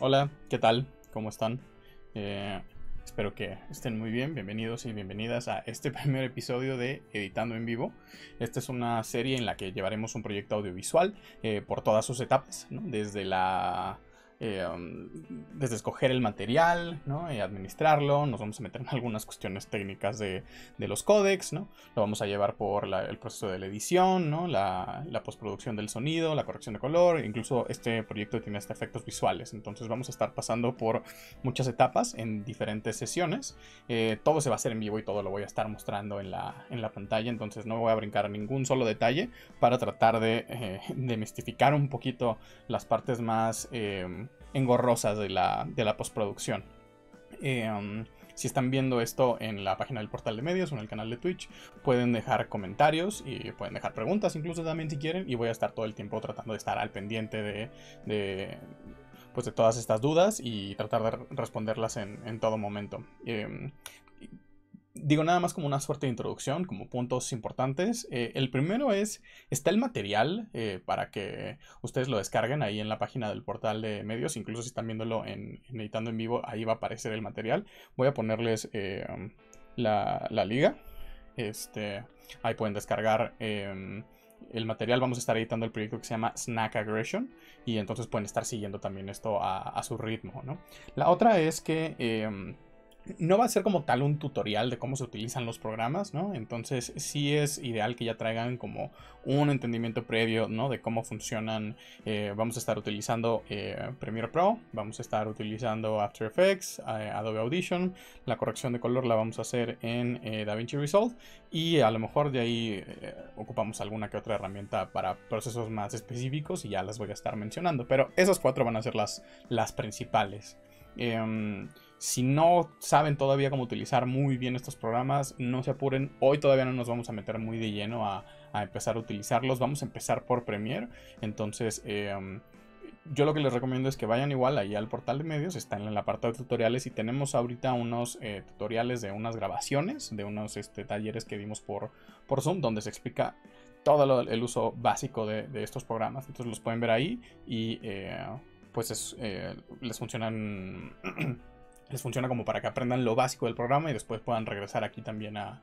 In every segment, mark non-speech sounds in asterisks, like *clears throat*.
Hola, ¿qué tal? ¿Cómo están? Eh, espero que estén muy bien. Bienvenidos y bienvenidas a este *laughs* primer episodio de Editando en Vivo. Esta es una serie en la que llevaremos un proyecto audiovisual eh, por todas sus etapas, desde la eh, um, desde escoger el material, ¿no? Y administrarlo, nos vamos a meter en algunas cuestiones técnicas de, los códex, ¿no? Lo vamos a llevar por el proceso de la edición, ¿no? La, la, postproducción del sonido, la corrección de color, incluso este proyecto tiene hasta efectos visuales, entonces vamos a estar pasando por muchas etapas en diferentes sesiones, eh, todo se va a hacer en vivo y todo lo voy a estar mostrando en la, en la pantalla, entonces no voy a brincar ningún solo detalle para tratar de eh, un poquito las partes más eh, engorrosas de la, de la postproducción. Em, si están viendo esto en la página del portal de medios o en el canal de Twitch, pueden dejar comentarios y pueden dejar preguntas incluso también si quieren. Y voy a estar todo el tiempo tratando de estar al pendiente de, pues de todas estas dudas y tratar de responderlas en, todo momento. Em, digo nada más como una suerte de introducción, como puntos importantes. Eh, el primero es, está el material eh, para que ustedes lo descarguen ahí en la página del portal de medios, incluso si están viéndolo en, editando en vivo, ahí va a aparecer el material. Voy a ponerles eh, la, liga. Este, ahí pueden descargar em, el material. Vamos a estar editando el proyecto que se llama Snack Aggression y entonces pueden estar siguiendo también esto a, su ritmo. La otra es que em, no va a ser como tal un tutorial de cómo se utilizan los programas, ¿no? Entonces sí es ideal que ya traigan como un entendimiento previo, ¿no? De cómo funcionan. Eh, vamos a estar utilizando eh, Premiere Pro, vamos a estar utilizando After Effects, eh, Adobe Audition, la corrección de color la vamos a hacer en DaVinci Resolve y a lo mejor de ahí ocupamos alguna que otra herramienta para procesos más específicos y ya las voy a estar mencionando. Pero esas cuatro van a ser las, las principales. Em, si no saben todavía cómo utilizar muy bien estos programas, no se apuren. Hoy todavía no nos vamos a meter muy de lleno a, empezar a utilizarlos. Vamos a empezar por Premiere. Entonces, em, yo lo que les recomiendo es que vayan igual ahí al portal de medios, están en la parte de tutoriales y tenemos ahorita unos eh, tutoriales de unas grabaciones, de unos este, talleres que dimos por, por Zoom, donde se explica todo el uso básico de, estos programas. Entonces los pueden ver ahí y eh, pues eh, les funcionan... *clears throat* les funciona como para que aprendan lo básico del programa y después puedan regresar aquí también a,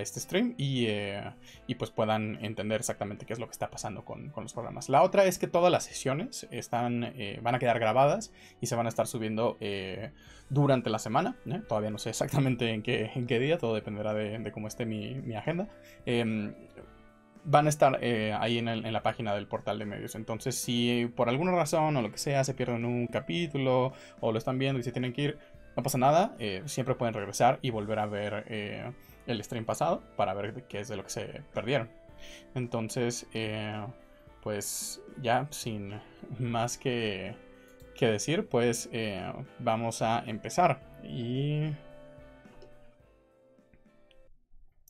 este stream eh, y, pues puedan entender exactamente qué es lo que está pasando con, los programas. La otra es que todas las sesiones están, eh, van a quedar grabadas y se van a estar subiendo eh, durante la semana. Todavía no sé exactamente en qué, en qué día, todo dependerá de, de cómo esté mi, mi agenda. Em, van a estar eh, ahí en, la página del portal de medios. Entonces, si por alguna razón o lo que sea se pierden un capítulo o lo están viendo y se tienen que ir, no pasa nada. Eh, siempre pueden regresar y volver a ver eh, el stream pasado para ver qué es de lo que se perdieron. Entonces, pues ya sin más que, que decir, pues vamos a empezar. Y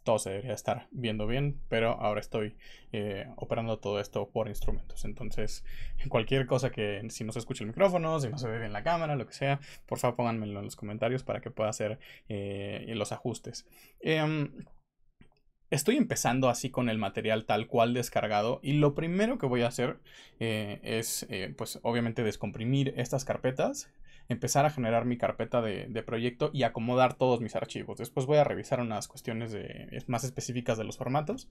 todo se debería estar viendo bien, pero ahora estoy eh, operando todo esto por instrumentos. Entonces, cualquier cosa que si no se escucha el micrófono, si no se ve bien la cámara, lo que sea, por favor pónganmelo en los comentarios para que pueda hacer eh, los ajustes. Em, estoy empezando así con el material tal cual descargado y lo primero que voy a hacer eh, es pues obviamente descomprimir estas carpetas empezar a generar mi carpeta de, proyecto y acomodar todos mis archivos. Después voy a revisar unas cuestiones más específicas de los formatos.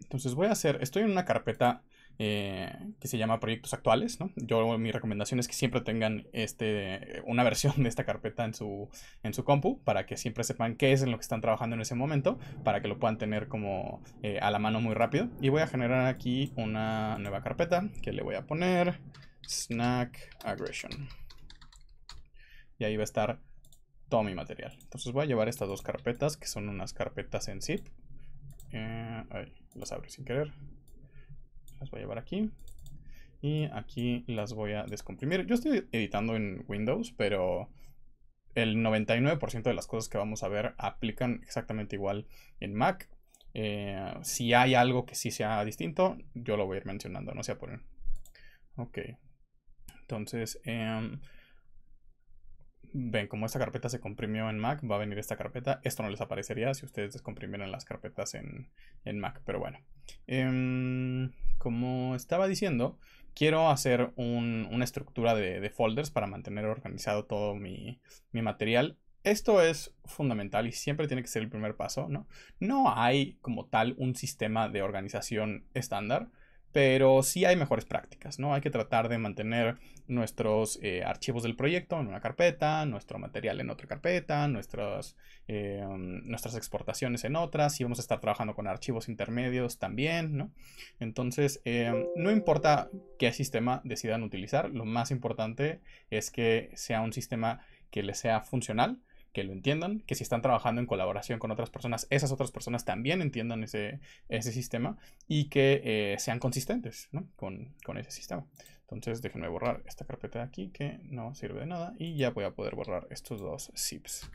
Entonces voy a hacer, estoy en una carpeta eh, que se llama proyectos actuales, ¿no? Yo mi recomendación es que siempre tengan este, una *laughs* versión de esta carpeta en su, en su compu para que siempre sepan qué es en lo que están trabajando en ese momento, para que lo puedan tener como eh, a la mano muy rápido. Y voy a generar aquí una nueva carpeta que le voy a poner Snack Aggression y ahí va a estar todo mi material. Entonces voy a llevar estas dos carpetas que son unas carpetas en zip. Eh, las abro sin querer. Las voy a llevar aquí. Y aquí las voy a descomprimir. Yo estoy editando en Windows, pero el 99% de las cosas que vamos a ver aplican exactamente igual en Mac. Eh, si hay algo que sí sea distinto, yo lo voy a ir mencionando, no se apuren. Ok. Entonces, em, ven como esta carpeta se comprimió en Mac, va a venir esta carpeta. Esto no les aparecería si ustedes descomprimieran las carpetas en, Mac, pero bueno. Em, como estaba diciendo, quiero hacer una estructura de, folders para mantener organizado todo mi, material. Esto es fundamental y siempre tiene que ser el primer paso, No hay como tal un sistema de organización estándar pero sí hay mejores prácticas, ¿no? Hay que tratar de mantener nuestros eh, archivos del proyecto en una carpeta, nuestro material en otra carpeta, nuestras, eh, mm, exportaciones en otras, si vamos a estar trabajando con archivos intermedios también, ¿no? Entonces, eh, no importa qué sistema decidan utilizar, lo más importante es que sea un sistema que les sea funcional, que lo entiendan, que si están trabajando en colaboración con otras personas, esas otras personas también entiendan ese, sistema y que eh, sean consistentes con, ese sistema. Entonces déjenme borrar esta carpeta de aquí que no sirve de nada y ya voy a poder borrar estos dos zips.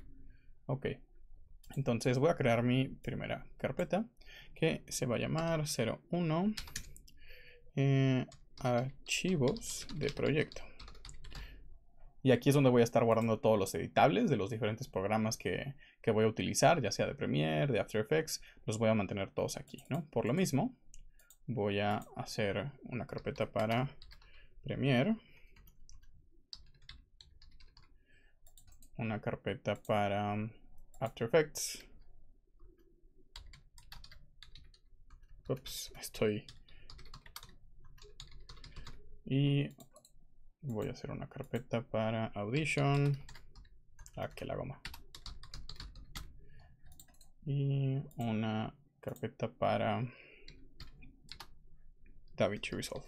Ok, entonces voy a crear mi primera carpeta que se va a llamar 01 eh, archivos de proyecto. Y aquí es donde voy a estar guardando todos los editables de los diferentes programas que, voy a utilizar, ya sea de Premiere, de After Effects, los voy a mantener todos aquí, ¿no? Por lo mismo, voy a hacer una carpeta para Premiere. Una carpeta para um, After Effects. Ups, estoy... Y voy a hacer una carpeta para Audition. a ah, que la goma. Y una carpeta para DaVinci Resolve.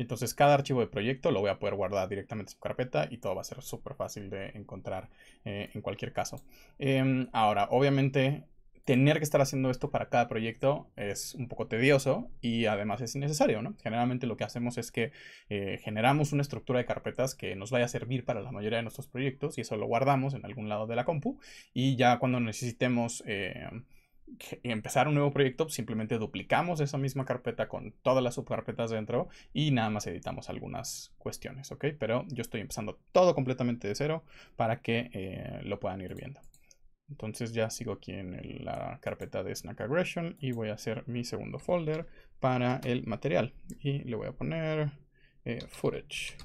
entonces cada archivo de proyecto lo voy a poder guardar directamente en su carpeta y todo va a ser súper fácil de encontrar eh, en cualquier caso. Em, ahora, obviamente tener que estar haciendo esto para cada proyecto es un poco tedioso y además es innecesario, ¿no? Generalmente lo que hacemos es que eh, generamos una estructura de carpetas que nos vaya a servir para la mayoría de nuestros proyectos y eso lo guardamos en algún lado de la compu y ya cuando necesitemos... Eh, empezar un nuevo proyecto, simplemente duplicamos esa misma carpeta con todas las subcarpetas dentro y nada más editamos algunas cuestiones, ¿ok? Pero yo estoy empezando todo completamente de cero para que eh, lo puedan ir viendo. Entonces ya sigo aquí en la carpeta de Snack Aggression y voy a hacer mi segundo folder para el material. Y le voy a poner eh, footage.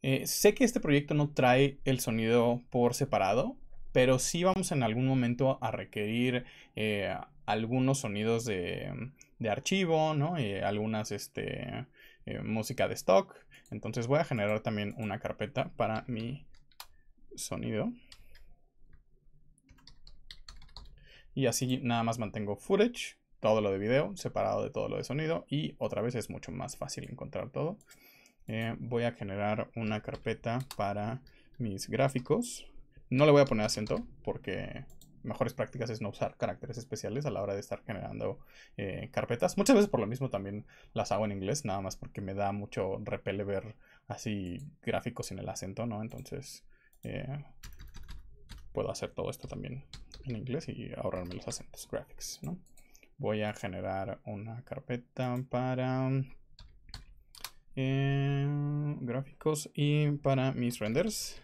Eh, sé que este proyecto no trae el sonido por separado, pero sí vamos en algún momento a requerir eh, algunos sonidos de, archivo, ¿no? algunas este, música de stock. Entonces voy a generar también una carpeta para mi sonido. Y así nada más mantengo footage, todo lo de video, separado de todo lo de sonido. Y otra vez es mucho más fácil encontrar todo. Eh, voy a generar una carpeta para mis gráficos. No le voy a poner acento porque mejores prácticas es no usar caracteres especiales a la hora de estar generando eh, carpetas. Muchas veces por lo mismo también las hago en inglés, nada más porque me da mucho repele ver así gráficos sin el acento, ¿no? Entonces, eh, puedo hacer todo esto también en inglés y ahorrarme los acentos graphics, ¿no? Voy a generar una carpeta para eh, gráficos y para mis renders.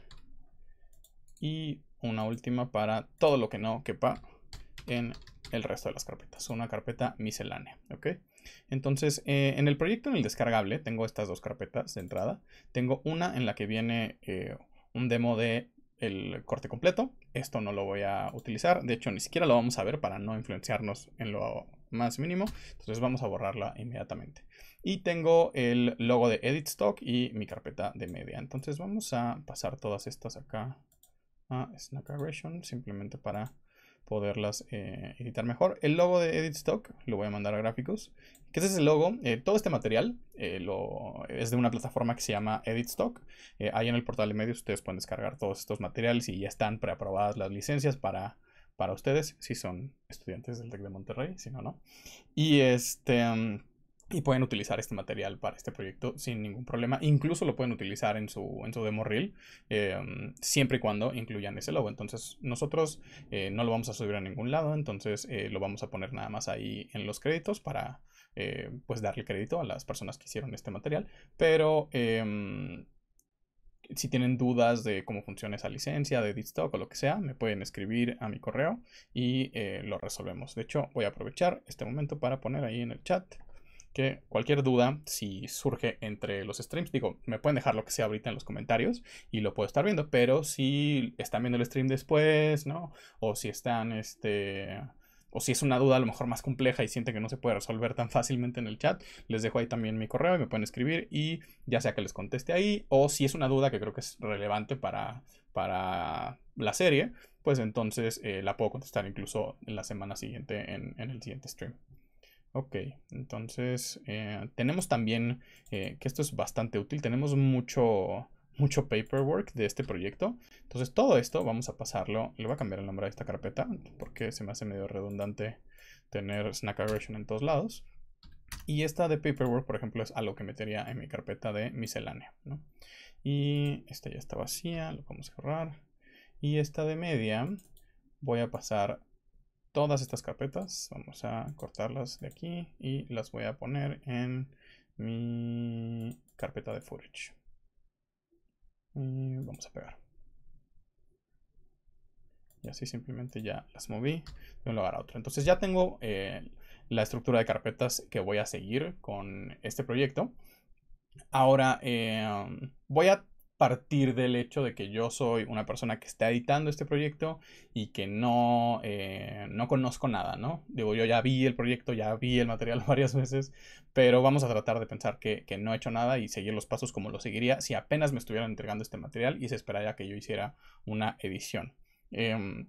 Y una última para todo lo que no quepa en el resto de las carpetas. Una carpeta miscelánea, ¿ok? Entonces, eh, en el proyecto, en el descargable, tengo estas dos carpetas de entrada. Tengo una en la que viene eh, un demo de el corte completo. Esto no lo voy a utilizar. De hecho, ni siquiera lo vamos a ver para no influenciarnos en lo más mínimo. Entonces vamos a borrarla inmediatamente. Y tengo el logo de Edit Stock y mi carpeta de media. Entonces vamos a pasar todas estas acá a Snack Aggression. Simplemente para poderlas eh, editar mejor. El logo de Editstock, lo voy a mandar a gráficos. ¿Qué es el logo? Eh, todo este material eh, lo, es de una plataforma que se llama Editstock. Stock. ahí en el portal de medios ustedes pueden descargar todos estos materiales y ya están preaprobadas las licencias para, para ustedes, si son estudiantes del TEC de Monterrey, si no, no. Y este... Mm, y pueden utilizar este material para este proyecto sin ningún problema. Incluso lo pueden utilizar en su, demo reel, em, siempre y cuando incluyan ese logo. Entonces nosotros eh, no lo vamos a subir a ningún lado, entonces eh, lo vamos a poner nada más ahí en los créditos para eh, pues darle crédito a las personas que hicieron este material. Pero em, si tienen dudas de cómo funciona esa licencia, de esto o lo que sea, me pueden escribir a mi correo y lo resolvemos. De hecho, voy a aprovechar este momento para poner ahí en el chat cualquier duda, si surge entre los streams, digo, me pueden dejar lo que sea ahorita en los comentarios y lo puedo estar viendo, pero si están viendo el stream después, ¿no? O si están, este, o si es una duda a lo mejor más compleja y sienten que no se puede resolver tan fácilmente en el chat, les dejo ahí también mi correo y me pueden escribir y ya sea que les conteste ahí o si es una duda que creo que es relevante para, para la serie, pues entonces eh, la puedo contestar incluso en la semana siguiente en, en el siguiente stream. Ok, entonces eh, tenemos también, eh, que esto es bastante útil, tenemos mucho, mucho paperwork de este proyecto. Entonces todo esto vamos a pasarlo, le voy a cambiar el nombre a esta carpeta porque se me hace medio redundante tener Snack Aggression en todos lados. Y esta de paperwork, por ejemplo, es algo que metería en mi carpeta de miscelánea. Y esta ya está vacía, lo vamos a cerrar. Y esta de media voy a pasar todas estas carpetas. Vamos a cortarlas de aquí y las voy a poner en mi carpeta de footage. Y vamos a pegar. Y así simplemente ya las moví de un lugar a otro. Entonces ya tengo eh, la estructura de carpetas que voy a seguir con este proyecto. Ahora eh, voy a partir del hecho de que yo soy una persona que está editando este proyecto y que no, eh, no conozco nada, ¿no? Digo, yo ya vi el proyecto, ya vi el material *laughs* varias veces, pero vamos a tratar de pensar que, no he hecho nada y seguir los pasos como lo seguiría si apenas me estuvieran entregando este material y se esperaría que yo hiciera una edición. Em,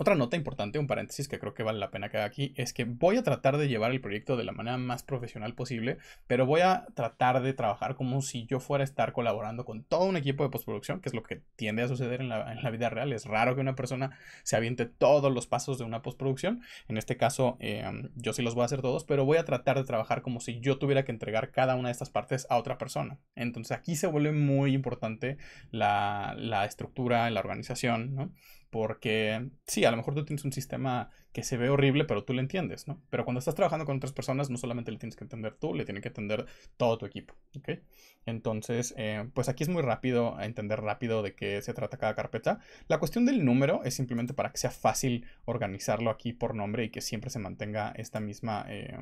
otra nota importante, un paréntesis que creo que vale la pena que haga aquí, es que voy a tratar de llevar el proyecto de la manera más profesional posible, pero voy a tratar de trabajar como si yo fuera a estar colaborando con todo un equipo de postproducción, que es lo que tiende a suceder en la, vida real. Es raro que una persona se aviente todos los pasos de una postproducción. En este caso, em, yo sí los voy a hacer todos, pero voy a tratar de trabajar como si yo tuviera que entregar cada una de estas partes a otra persona. Entonces aquí se vuelve muy importante la, la estructura, la organización, ¿no? Porque sí, a lo mejor tú tienes un sistema que se ve horrible, pero tú lo entiendes, ¿no? Pero cuando estás trabajando con otras personas, no solamente le tienes que entender tú, le tiene que entender todo tu equipo, ¿ok? Entonces, eh, pues aquí es muy rápido entender rápido de qué se trata cada carpeta. La cuestión del número es simplemente para que sea fácil organizarlo aquí por nombre y que siempre se mantenga esta misma eh,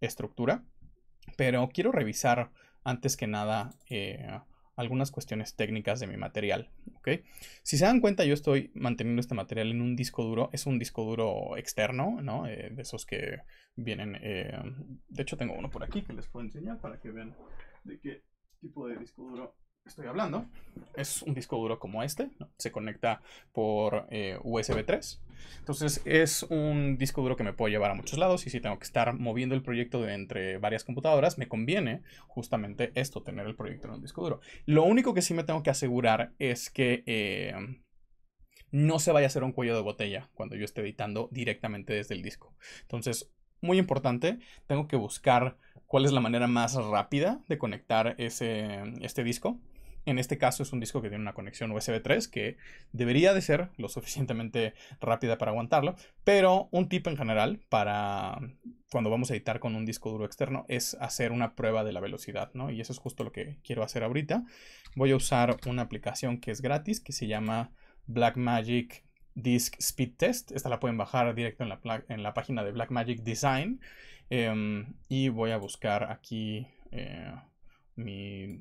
estructura. Pero quiero revisar antes que nada... Eh, algunas cuestiones técnicas de mi material. Si se dan cuenta, yo estoy manteniendo este material en un disco duro. Es un disco duro externo, ¿no? Eh, de esos que vienen. Eh, de hecho, tengo uno por aquí que les puedo enseñar para que vean de qué tipo de disco duro estoy hablando es un disco duro como este, se conecta por eh, USB 3. Entonces es un disco duro que me puedo llevar a muchos lados y si tengo que estar moviendo el proyecto de entre varias computadoras, me conviene justamente esto, tener el proyecto en un disco duro. Lo único que sí me tengo que asegurar es que eh, no se vaya a hacer un cuello de botella cuando yo esté editando directamente desde el disco. Entonces, muy importante, tengo que buscar cuál es la manera más rápida de conectar este disco en este caso es un disco que tiene una conexión USB 3 que debería de ser lo suficientemente rápida para aguantarlo, pero un tip en general para cuando vamos a editar con un disco duro externo es hacer una prueba de la velocidad, ¿no? Y eso es justo lo que quiero hacer ahorita. Voy a usar una aplicación que es gratis que se llama Blackmagic Disk Speed Test. Esta la pueden bajar directo en la, en la página de Blackmagic Design. Em, y voy a buscar aquí eh, mi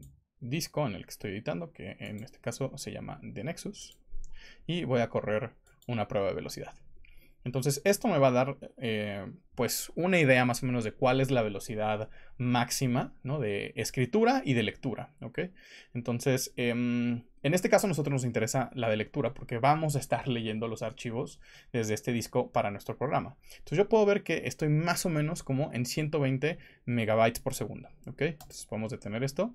disco en el que estoy editando, que en este caso se llama de Nexus, y voy a correr una prueba de velocidad. Entonces esto me va a dar eh, pues una idea más o menos de cuál es la velocidad máxima ¿no? de escritura y de lectura. ¿ok? Entonces em, en este caso a nosotros nos interesa la de lectura porque vamos a estar leyendo los archivos desde este disco para nuestro programa. Entonces yo puedo ver que estoy más o menos como en 120 megabytes por segundo. ¿ok? Entonces podemos detener esto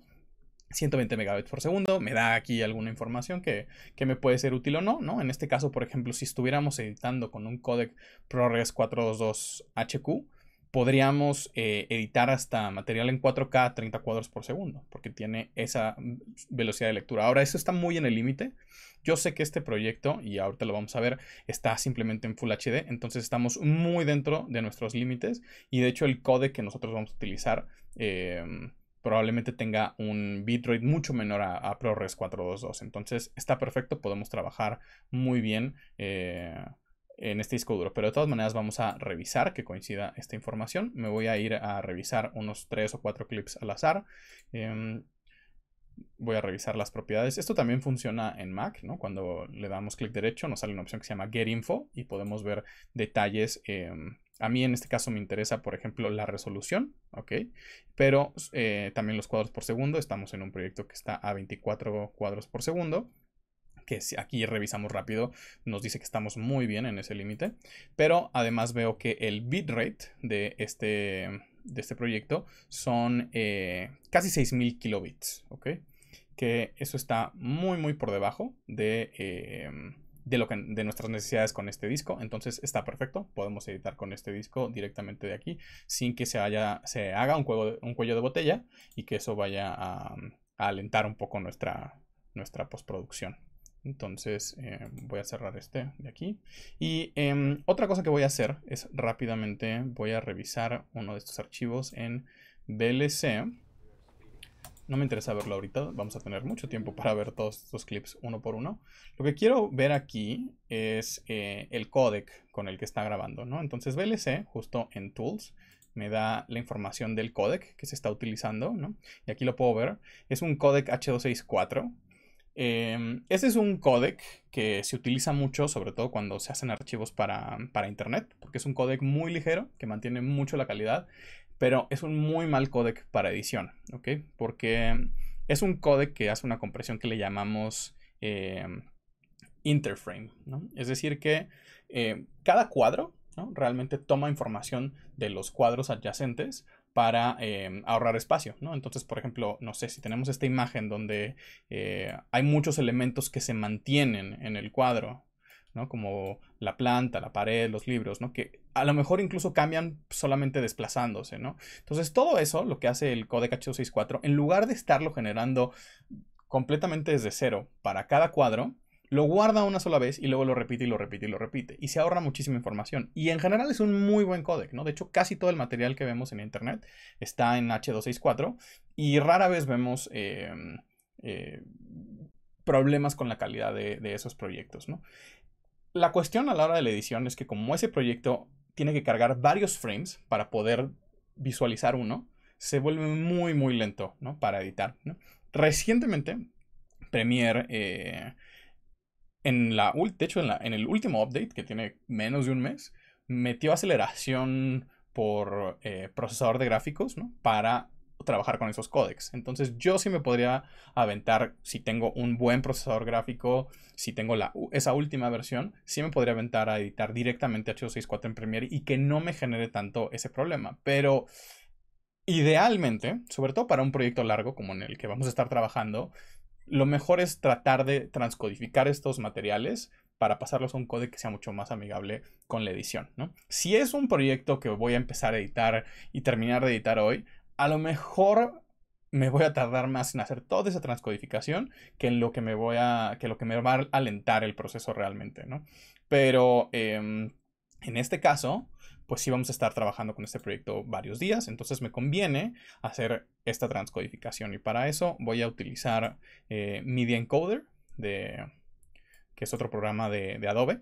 120 megabits por segundo, me da aquí alguna información que, me puede ser útil o no, ¿no? En este caso, por ejemplo, si estuviéramos editando con un codec ProRes 422HQ, podríamos eh, editar hasta material en 4K a 30 cuadros por segundo, porque tiene esa velocidad de lectura. Ahora, eso está muy en el límite. Yo sé que este proyecto, y ahorita lo vamos a ver, está simplemente en Full HD, entonces estamos muy dentro de nuestros límites y de hecho el codec que nosotros vamos a utilizar... Em, probablemente tenga un bitrate mucho menor a, ProRes 422. Entonces está perfecto, podemos trabajar muy bien eh, en este disco duro. Pero de todas maneras vamos a revisar que coincida esta información. Me voy a ir a revisar unos 3 o 4 clips al azar. Em, voy a revisar las propiedades. Esto también funciona en Mac, ¿no? Cuando le damos clic derecho nos sale una opción que se llama Get Info y podemos ver detalles. Em, a mí en este caso me interesa, por ejemplo, la resolución, ¿ok? Pero eh, también los cuadros por segundo. Estamos en un proyecto que está a 24 cuadros por segundo que si aquí revisamos rápido, nos dice que estamos muy bien en ese límite. Pero además veo que el bitrate de este, de este proyecto son eh, casi 6000 kilobits, ¿ok? Que eso está muy, muy por debajo de... Em, de, nuestras necesidades con este disco. Entonces está perfecto, podemos editar con este disco directamente de aquí sin que se, haga un, cuello, de botella y que eso vaya a, alentar un poco nuestra, postproducción. Entonces eh, voy a cerrar este de aquí. Y em, otra cosa que voy a hacer es rápidamente voy a revisar uno de estos archivos en VLC no me interesa verlo ahorita, vamos a tener mucho tiempo para ver todos estos clips uno por uno. Lo que quiero ver aquí es eh, el codec con el que está grabando, ¿no? Entonces VLC, justo en Tools, me da la información del codec que se está utilizando, Y aquí lo puedo ver. Es un codec H264. Em, este es un codec que se utiliza mucho, sobre todo cuando se hacen archivos para, para, internet, porque es un codec muy ligero que mantiene mucho la calidad pero es un muy mal codec para edición, ¿ok? Porque es un codec que hace una compresión que le llamamos eh, interframe, ¿no? Es decir, que eh, cada cuadro ¿no? realmente toma información de los cuadros adyacentes para eh, ahorrar espacio, ¿no? Entonces, por ejemplo, no sé, si tenemos esta imagen donde hay muchos elementos que se mantienen en el cuadro, ¿no? Como la planta, la pared, los libros, ¿no? Que a lo mejor incluso cambian solamente desplazándose, ¿no? Entonces todo eso, lo que hace el codec H264, en lugar de estarlo generando completamente desde cero para cada cuadro, lo guarda una sola vez y luego lo repite y lo repite y lo repite. Y se ahorra muchísima información. Y en general es un muy buen codec, ¿no? De hecho, casi todo el material que vemos en internet está en H264 y rara vez vemos eh, eh, problemas con la calidad de, de esos proyectos, ¿no? La cuestión a la hora de la edición es que como ese proyecto tiene que cargar varios frames para poder visualizar uno, se vuelve muy muy lento para editar. Recientemente, Premiere, eh, en la, de hecho en, el último update, que tiene menos de un mes, metió aceleración por eh, procesador de gráficos para trabajar con esos códecs. Entonces yo sí me podría aventar, si tengo un buen procesador gráfico, si tengo la, esa última versión, sí me podría aventar a editar directamente h 64 en Premiere y que no me genere tanto ese problema. Pero idealmente, sobre todo para un proyecto largo como en el que vamos a estar trabajando, lo mejor es tratar de transcodificar estos materiales para pasarlos a un código que sea mucho más amigable con la edición, Si es un proyecto que voy a empezar a editar y terminar de editar hoy, a lo mejor me voy a tardar más en hacer toda esa transcodificación que en lo que me voy a, que lo que me va a alentar el proceso realmente, ¿no? Pero em, en este caso, pues sí vamos a estar trabajando con este proyecto varios días, entonces me conviene hacer esta transcodificación y para eso voy a utilizar eh, Media Encoder, de, que es otro programa de Adobe.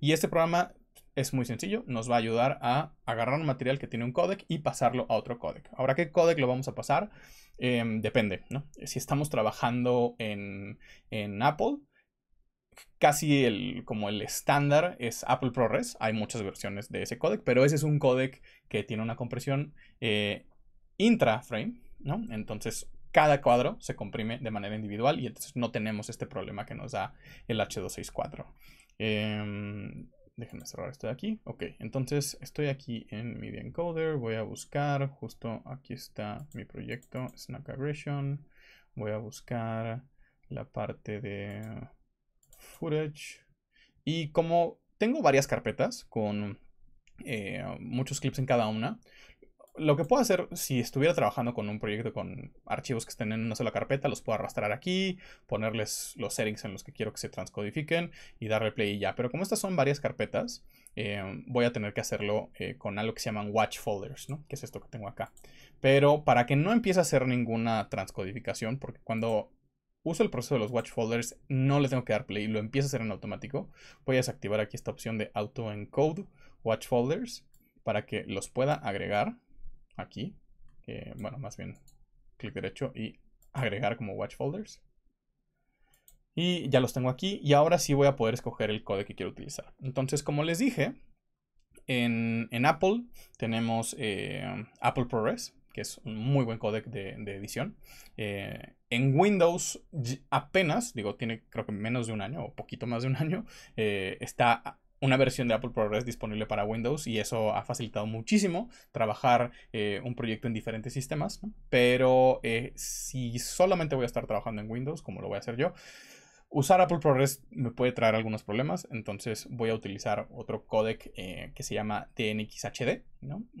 Y este programa es muy sencillo, nos va a ayudar a agarrar un material que tiene un codec y pasarlo a otro codec. Ahora, ¿qué codec lo vamos a pasar? Em, depende, Si estamos trabajando en, Apple, casi el, como el estándar es Apple ProRes. Hay muchas versiones de ese codec, pero ese es un codec que tiene una compresión eh, intra-frame, Entonces cada cuadro se comprime de manera individual y entonces no tenemos este problema que nos da el H264. Eh, em, Déjenme cerrar esto de aquí. Ok, entonces estoy aquí en Media Encoder. Voy a buscar, justo aquí está mi proyecto Snack Aggression. Voy a buscar la parte de footage. Y como tengo varias carpetas con eh, muchos clips en cada una, lo que puedo hacer si estuviera trabajando con un proyecto con archivos que estén en una sola carpeta, los puedo arrastrar aquí, ponerles los settings en los que quiero que se transcodifiquen y darle play y ya. Pero como estas son varias carpetas, eh, voy a tener que hacerlo eh, con algo que se llaman watch folders, ¿no? Que es esto que tengo acá. Pero para que no empiece a hacer ninguna transcodificación, porque cuando uso el proceso de los watch folders, no le tengo que dar play lo empieza a hacer en automático, voy a desactivar aquí esta opción de auto encode watch folders para que los pueda agregar aquí, bueno, más bien clic derecho y agregar como watch folders. Y ya los tengo aquí y ahora sí voy a poder escoger el código que quiero utilizar. Entonces, como les dije, en, Apple tenemos eh, Apple ProRes, que es un muy buen codec de, edición. Eh, en Windows apenas, digo, tiene creo que menos de un año o poquito más de un año, eh, está una versión de Apple ProRes disponible para Windows y eso ha facilitado muchísimo trabajar eh, un proyecto en diferentes sistemas. Pero eh, si solamente voy a estar trabajando en Windows, como lo voy a hacer yo, usar Apple ProRes me puede traer algunos problemas. Entonces voy a utilizar otro codec eh, que se llama TNXHD.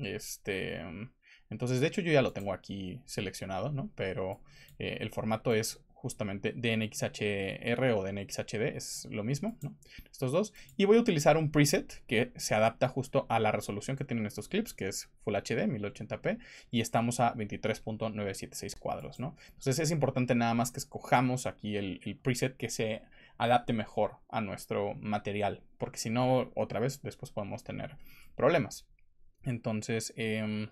Este, mm, entonces, de hecho, yo ya lo tengo aquí seleccionado, ¿no? pero el formato es justamente DNXHR o DNXHD, es lo mismo, ¿no? Estos dos. Y voy a utilizar un preset que se adapta justo a la resolución que tienen estos clips, que es Full HD 1080p, y estamos a 23.976 cuadros, ¿no? Entonces es importante nada más que escojamos aquí el, preset que se adapte mejor a nuestro material, porque si no, otra vez después podemos tener problemas. Entonces, eh,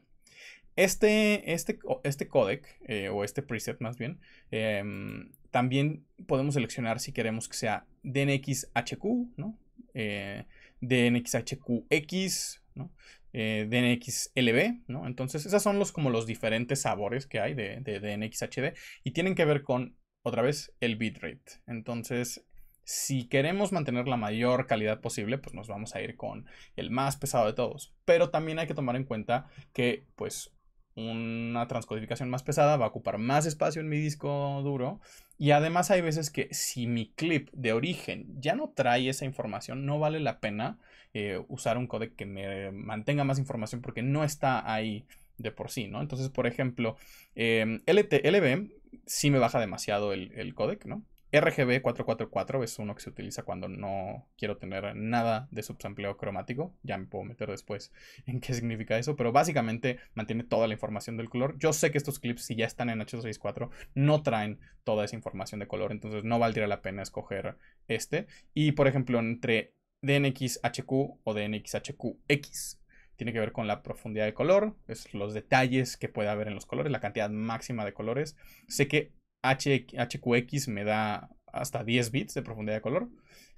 este, este, este codec, eh, o este preset más bien, em, también podemos seleccionar si queremos que sea DNxHQ, ¿no? Eh, DNxHQX, ¿no? Eh, DNXLB, ¿no? Entonces, esos son los, como los diferentes sabores que hay de, de, DNXHD y tienen que ver con, otra vez, el bitrate. Entonces, si queremos mantener la mayor calidad posible, pues nos vamos a ir con el más pesado de todos. Pero también hay que tomar en cuenta que, pues, una transcodificación más pesada, va a ocupar más espacio en mi disco duro. Y además hay veces que si mi clip de origen ya no trae esa información, no vale la pena eh, usar un codec que me mantenga más información porque no está ahí de por sí, ¿no? Entonces, por ejemplo, em, LTLB sí me baja demasiado el, el codec, ¿no? RGB 444 es uno que se utiliza cuando no quiero tener nada de subsampleo cromático. Ya me puedo meter después *laughs* en qué significa eso, pero básicamente mantiene toda la información del color. Yo sé que estos clips, si ya están en H264, no traen toda esa información de color, entonces no valdría la pena escoger este. Y por ejemplo, entre DNXHQ o DNXHQX, tiene que ver con la profundidad de color, es los detalles que puede haber en los colores, la cantidad máxima de colores. Sé que HQX me da hasta 10 bits de profundidad de color.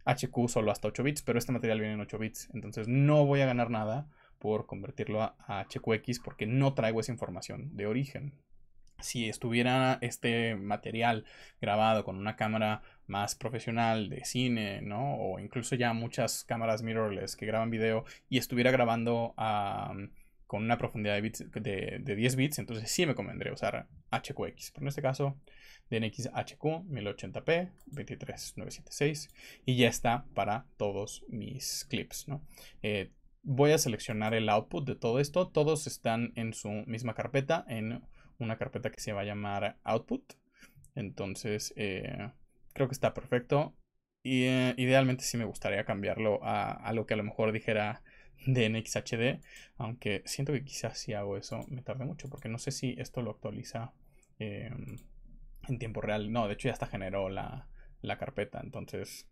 HQ solo hasta 8 bits, pero este material viene en 8 bits. Entonces no voy a ganar nada por convertirlo a, HQX porque no traigo esa información de origen. Si estuviera este material grabado con una cámara más profesional de cine, ¿no? O incluso ya muchas cámaras mirrorless que graban video y estuviera grabando con una profundidad de, bits, de, de 10 bits, entonces sí me convendría usar HQX. Pero en este caso DNxHQ 1080p 23976 y ya está para todos mis clips, eh, voy a seleccionar el output de todo esto. Todos están en su misma carpeta, en una carpeta que se va a llamar output. Entonces, eh, creo que está perfecto. Y eh, idealmente sí me gustaría cambiarlo a algo que a lo mejor dijera DNXHD. Aunque siento que quizás si hago eso me tarde mucho, porque no sé si esto lo actualiza. Em, en tiempo real. No, de hecho ya hasta generó la, carpeta, entonces,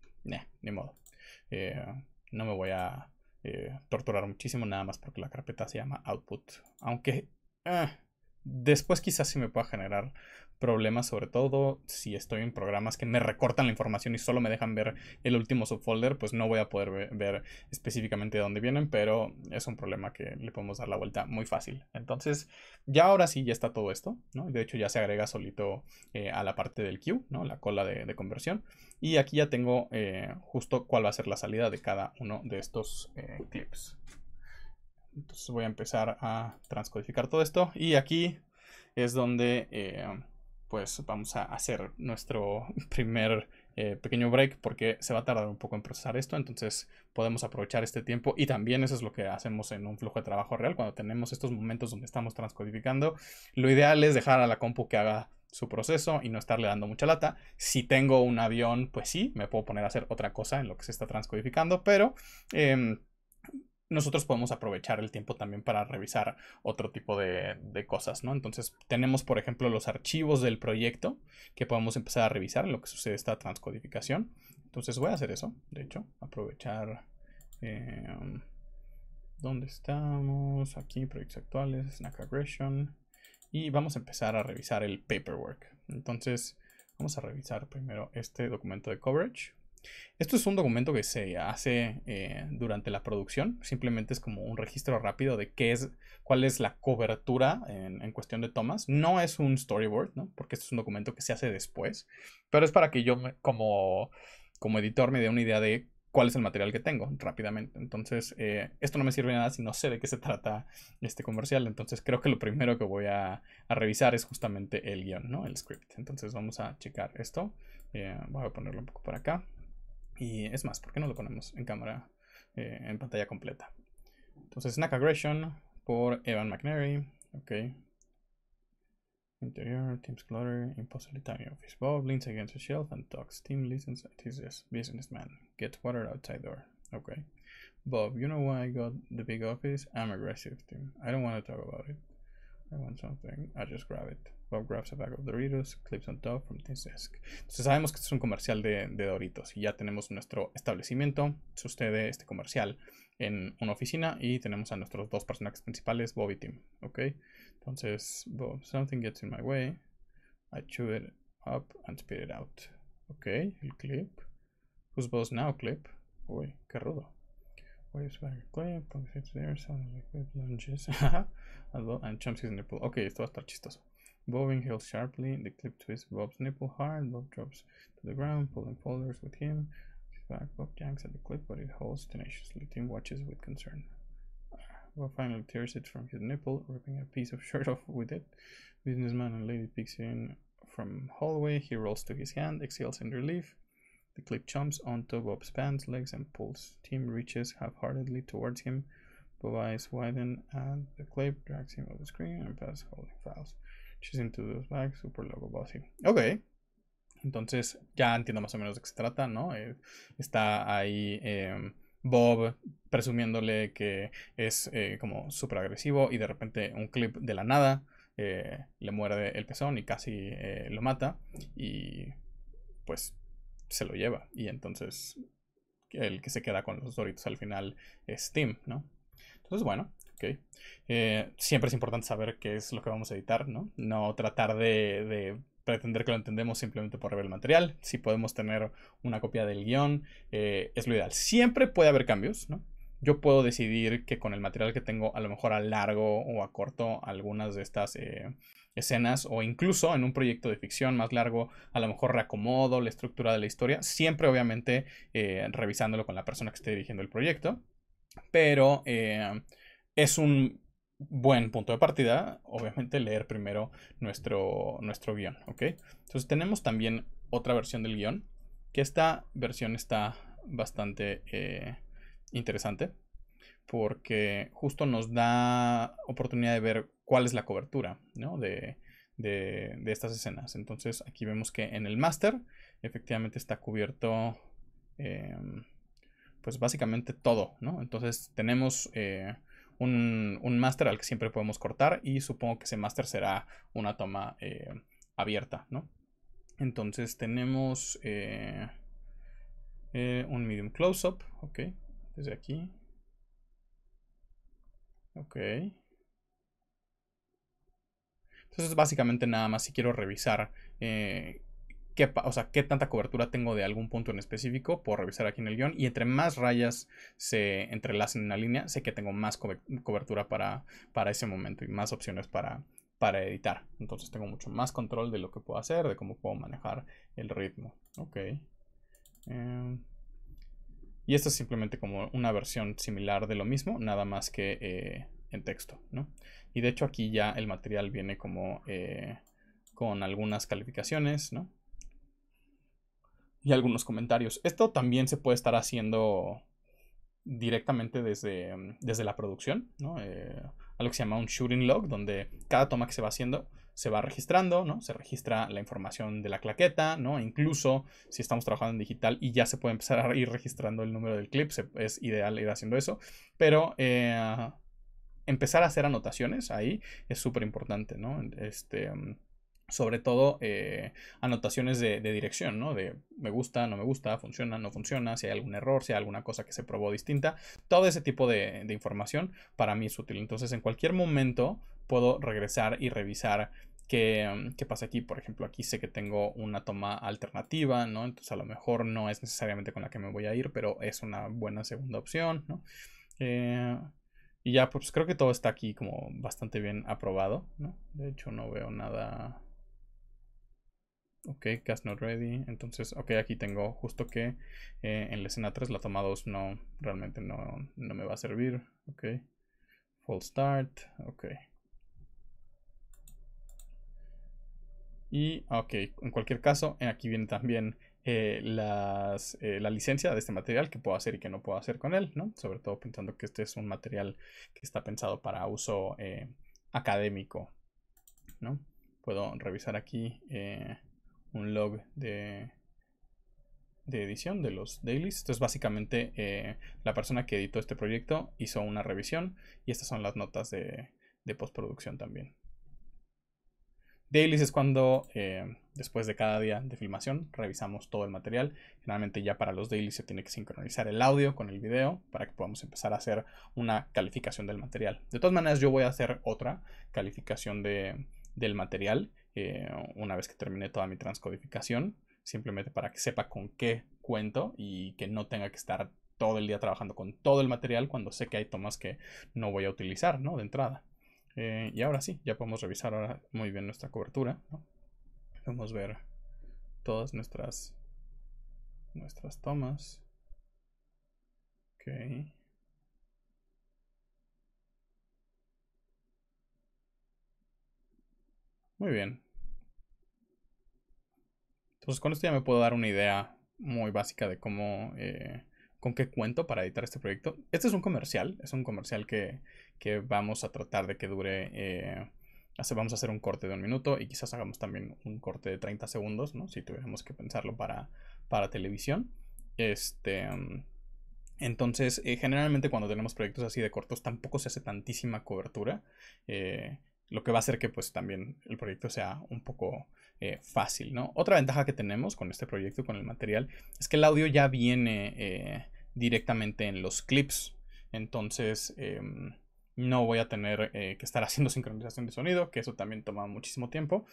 ni modo. Eh, no me voy a eh, torturar muchísimo nada más porque la carpeta se llama output. Aunque ah, después quizás sí me pueda generar problemas, sobre todo si estoy en programas que me recortan la información y solo me dejan ver el último subfolder, pues no voy a poder ver, específicamente de dónde vienen, pero es un problema que le podemos dar la vuelta muy fácil. Entonces, ya ahora sí, ya está todo esto, ¿no? De hecho, ya se agrega solito eh, a la parte del queue, ¿no? La cola de, conversión. Y aquí ya tengo eh, justo cuál va a ser la salida de cada uno de estos eh, tips. clips. Entonces voy a empezar a transcodificar todo esto y aquí es donde pues vamos a hacer nuestro *laughs* primer eh, pequeño break porque se va a tardar un poco en procesar esto, entonces podemos aprovechar este tiempo y también eso es lo que hacemos en un flujo de trabajo real cuando tenemos estos momentos donde estamos transcodificando. Lo ideal es dejar a la compu que haga su proceso y no estarle dando mucha lata. Si tengo un avión, pues sí, me puedo poner a hacer otra cosa en lo que se está transcodificando, pero... Em, nosotros podemos aprovechar el tiempo también para revisar otro tipo de, cosas, ¿no? Entonces tenemos, por ejemplo, los archivos del proyecto que podemos empezar a revisar lo que sucede esta transcodificación. Entonces voy a hacer eso, de hecho, aprovechar... Em, ¿Dónde estamos? Aquí, proyectos actuales, Snack Aggression. Y vamos a empezar a revisar el paperwork. Entonces, vamos a revisar primero este documento de coverage. Esto es un documento que se hace eh, durante la producción, simplemente es como un registro rápido de qué es, cuál es la cobertura en, cuestión de tomas. No es un storyboard, ¿no? Porque esto es un documento que se hace después, pero es para que yo como, como editor me dé una idea de cuál es el material que tengo rápidamente. Entonces, eh, esto no me sirve nada si no sé de qué se trata este comercial. Entonces, creo que lo primero que voy a, revisar es justamente el guión, ¿no? El script. Entonces, vamos a checar esto. Eh, voy a ponerlo un poco para acá. Y es más, ¿por qué no lo ponemos en cámara, eh, en pantalla completa? Entonces, Snack Aggression por Evan McNary. Ok. Interior, Teams Clutter, Impossible tiny Office. Bob leans against the shelf and talks. Team listens at his businessman. Get water outside door. Okay. Bob, you know why I got the big office? I'm aggressive team. I don't want to talk about it. I want something. I just grab it. Bob grabs a bag of Doritos, clips on top from this desk. Entonces sabemos que este es un comercial de, de Doritos y ya tenemos nuestro establecimiento. Sucede este comercial en una oficina y tenemos a nuestros dos personajes principales, Bob y Tim. Ok, entonces Bob, something gets in my way. I chew it up and spit it out. Ok, el clip. Who's boss now clip? Uy, qué rudo. clip, *laughs* and in the pool. Ok, esto va a estar chistoso. Bob inhales sharply, the clip twists Bob's nipple hard, Bob drops to the ground, pulling folders with him. Back. Bob yanks at the clip, but it holds tenaciously. Tim watches with concern. Bob finally tears it from his nipple, ripping a piece of shirt *laughs* off with it. Businessman and lady picks in from hallway. He rolls to his hand, exhales in relief. The clip jumps onto Bob's pants, legs, and pulls. Tim reaches half-heartedly towards him. Bob's eyes widen, and the clip drags him off the screen and past holding files. She's into those bags, super logo bossy. Ok. Entonces ya entiendo más o menos de qué se trata, ¿no? Eh, está ahí em, Bob presumiéndole que es eh, como súper agresivo y de repente un clip de la nada eh, le muerde el pezón y casi lo mata y pues se lo lleva. Y entonces el que se queda con los doritos al final es Tim, ¿no? Entonces bueno, Okay. Eh, siempre es importante saber qué es lo que vamos a editar, ¿no? No tratar de, pretender que lo entendemos simplemente por ver el material. Si podemos tener una copia del guión, eh, es lo ideal. Siempre puede haber cambios, ¿no? Yo puedo decidir que con el material que tengo, a lo mejor a largo o a corto, algunas de estas eh, escenas, o incluso en un proyecto de ficción más largo, a lo mejor reacomodo la estructura de la historia, siempre obviamente revisándolo con la persona que esté dirigiendo el proyecto. Pero es un buen punto de partida, obviamente, leer primero nuestro, nuestro guión, ¿ok? Entonces tenemos también otra versión del guión, que esta versión está bastante eh, interesante, porque justo nos da oportunidad de ver cuál es la cobertura, ¿no? De, de, estas escenas. Entonces aquí vemos que en el máster efectivamente está cubierto... Em, pues básicamente todo, ¿no? Entonces tenemos eh, un, un al que siempre podemos cortar y supongo que ese máster será una toma eh, abierta, ¿no? Entonces tenemos eh, eh, un medium close-up, ok, desde aquí. Ok. Entonces básicamente nada más si quiero revisar qué, o sea, qué tanta cobertura tengo de algún punto en específico, puedo revisar aquí en el guión y entre más rayas se entrelacen en una línea, sé que tengo más cobertura para, ese momento y más opciones para, para editar. Entonces tengo mucho más control de lo que puedo hacer, de cómo puedo manejar el ritmo. Ok. Em, y esto es simplemente como una versión similar de lo mismo, nada más que eh, en texto, ¿no? Y de hecho aquí ya el material viene como eh, con algunas calificaciones, ¿no? y algunos comentarios. Esto también se puede estar haciendo directamente desde, mm, desde la producción, ¿no? Eh, algo que se llama un shooting log, donde cada toma que se va haciendo se va registrando, ¿no? Se registra la información de la claqueta, ¿no? Incluso si estamos trabajando en digital y ya se puede empezar a ir registrando el número del clip, es ideal ir haciendo eso, pero eh, empezar a hacer anotaciones ahí es súper importante, ¿no? Este... Mm, sobre todo eh, anotaciones de, dirección, ¿no? De me gusta, no me gusta, funciona, no funciona, si hay algún error, si hay alguna cosa que se probó distinta, todo ese tipo de, información para mí es útil. Entonces en cualquier momento puedo regresar y revisar mm, ¿Qué, pasa aquí? Por ejemplo, aquí sé que tengo una toma alternativa, ¿no? Entonces a lo mejor no es necesariamente con la que me voy a ir, pero es una buena segunda opción, ¿no? Eh, y ya, pues creo que todo está aquí como bastante bien aprobado, ¿no? De hecho, no veo nada Ok, cast not ready. Entonces, ok, aquí tengo justo que eh, en la escena 3 la toma 2 no, realmente no, me va a servir. Ok, Full start. Ok. Y, ok, en cualquier caso, eh, aquí viene también eh, la licencia de este material que puedo hacer y que no puedo hacer con él, ¿no? Sobre todo pensando que este es un material que está pensado para uso académico, ¿no? Puedo revisar aquí un log de, de edición de los dailies. Entonces básicamente eh, la persona que editó este proyecto hizo una revisión y estas son las notas de, postproducción también. Dailies es cuando eh, después de cada día de filmación revisamos todo el material. Generalmente ya para los dailies se tiene que sincronizar el audio con el video para que podamos empezar a hacer una calificación del material. De todas maneras yo voy a hacer otra calificación del material eh, una vez que termine toda mi transcodificación, simplemente para que sepa con qué cuento y que no tenga que estar todo el día trabajando con todo el material cuando sé que hay tomas que no voy a utilizar, ¿no? De entrada. Eh, y ahora sí, ya podemos revisar ahora muy bien nuestra cobertura, Podemos ver todas nuestras, nuestras tomas. Ok. Muy bien. Entonces pues, con esto ya me puedo dar una idea muy básica de cómo, eh, con qué cuento para editar este proyecto. Este es un comercial, es un comercial que, vamos a tratar de que dure... Eh, vamos a hacer un corte de un minuto y quizás hagamos también un corte de 30 segundos, ¿no? Si tuviéramos que pensarlo para, para televisión. Este. Mm, entonces, eh, generalmente cuando tenemos proyectos así de cortos, tampoco se hace tantísima cobertura. Eh, lo que va a hacer que pues también el proyecto sea un poco eh, fácil, ¿no? Otra ventaja que tenemos con este proyecto, con el material, es que el audio ya viene eh, directamente en los clips, entonces em, no voy a tener eh, que estar haciendo *laughs* sincronización de sonido, que eso también toma muchísimo tiempo,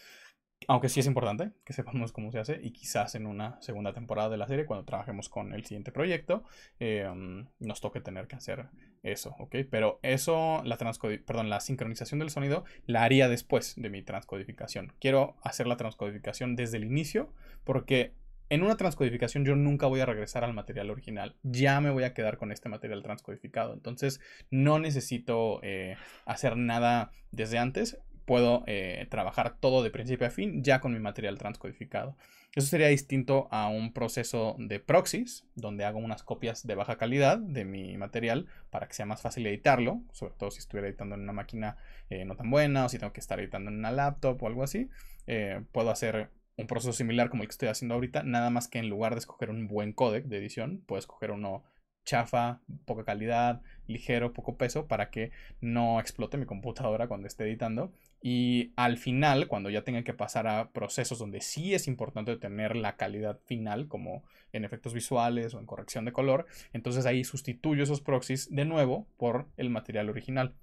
aunque sí es importante que sepamos cómo se hace y quizás en una segunda temporada de la serie, cuando trabajemos con el siguiente proyecto, em, nos toque tener que hacer eso, ¿ok? Pero eso, la, perdón, la sincronización del sonido la haría después de mi transcodificación. Quiero hacer la transcodificación desde el inicio porque en una transcodificación yo nunca voy a regresar al material original. Ya me voy a quedar con este material transcodificado. Entonces no necesito eh, hacer nada desde antes puedo eh, trabajar todo de principio a fin ya con mi material transcodificado. Eso sería distinto a un proceso de proxies, donde hago unas copias de baja calidad de mi material para que sea más fácil editarlo, sobre todo si estuviera editando en una máquina eh, no tan buena o si tengo que estar editando en una laptop o algo así. Eh, puedo hacer un proceso similar como el que estoy haciendo ahorita, nada más que en lugar de escoger un buen codec de edición, puedo escoger uno chafa, poca calidad, ligero, poco peso, para que no explote mi computadora cuando esté editando y al final, cuando ya tenga que pasar a procesos donde sí es importante tener la calidad final, como en efectos visuales o en corrección de color, entonces ahí sustituyo esos proxies de nuevo por el material original.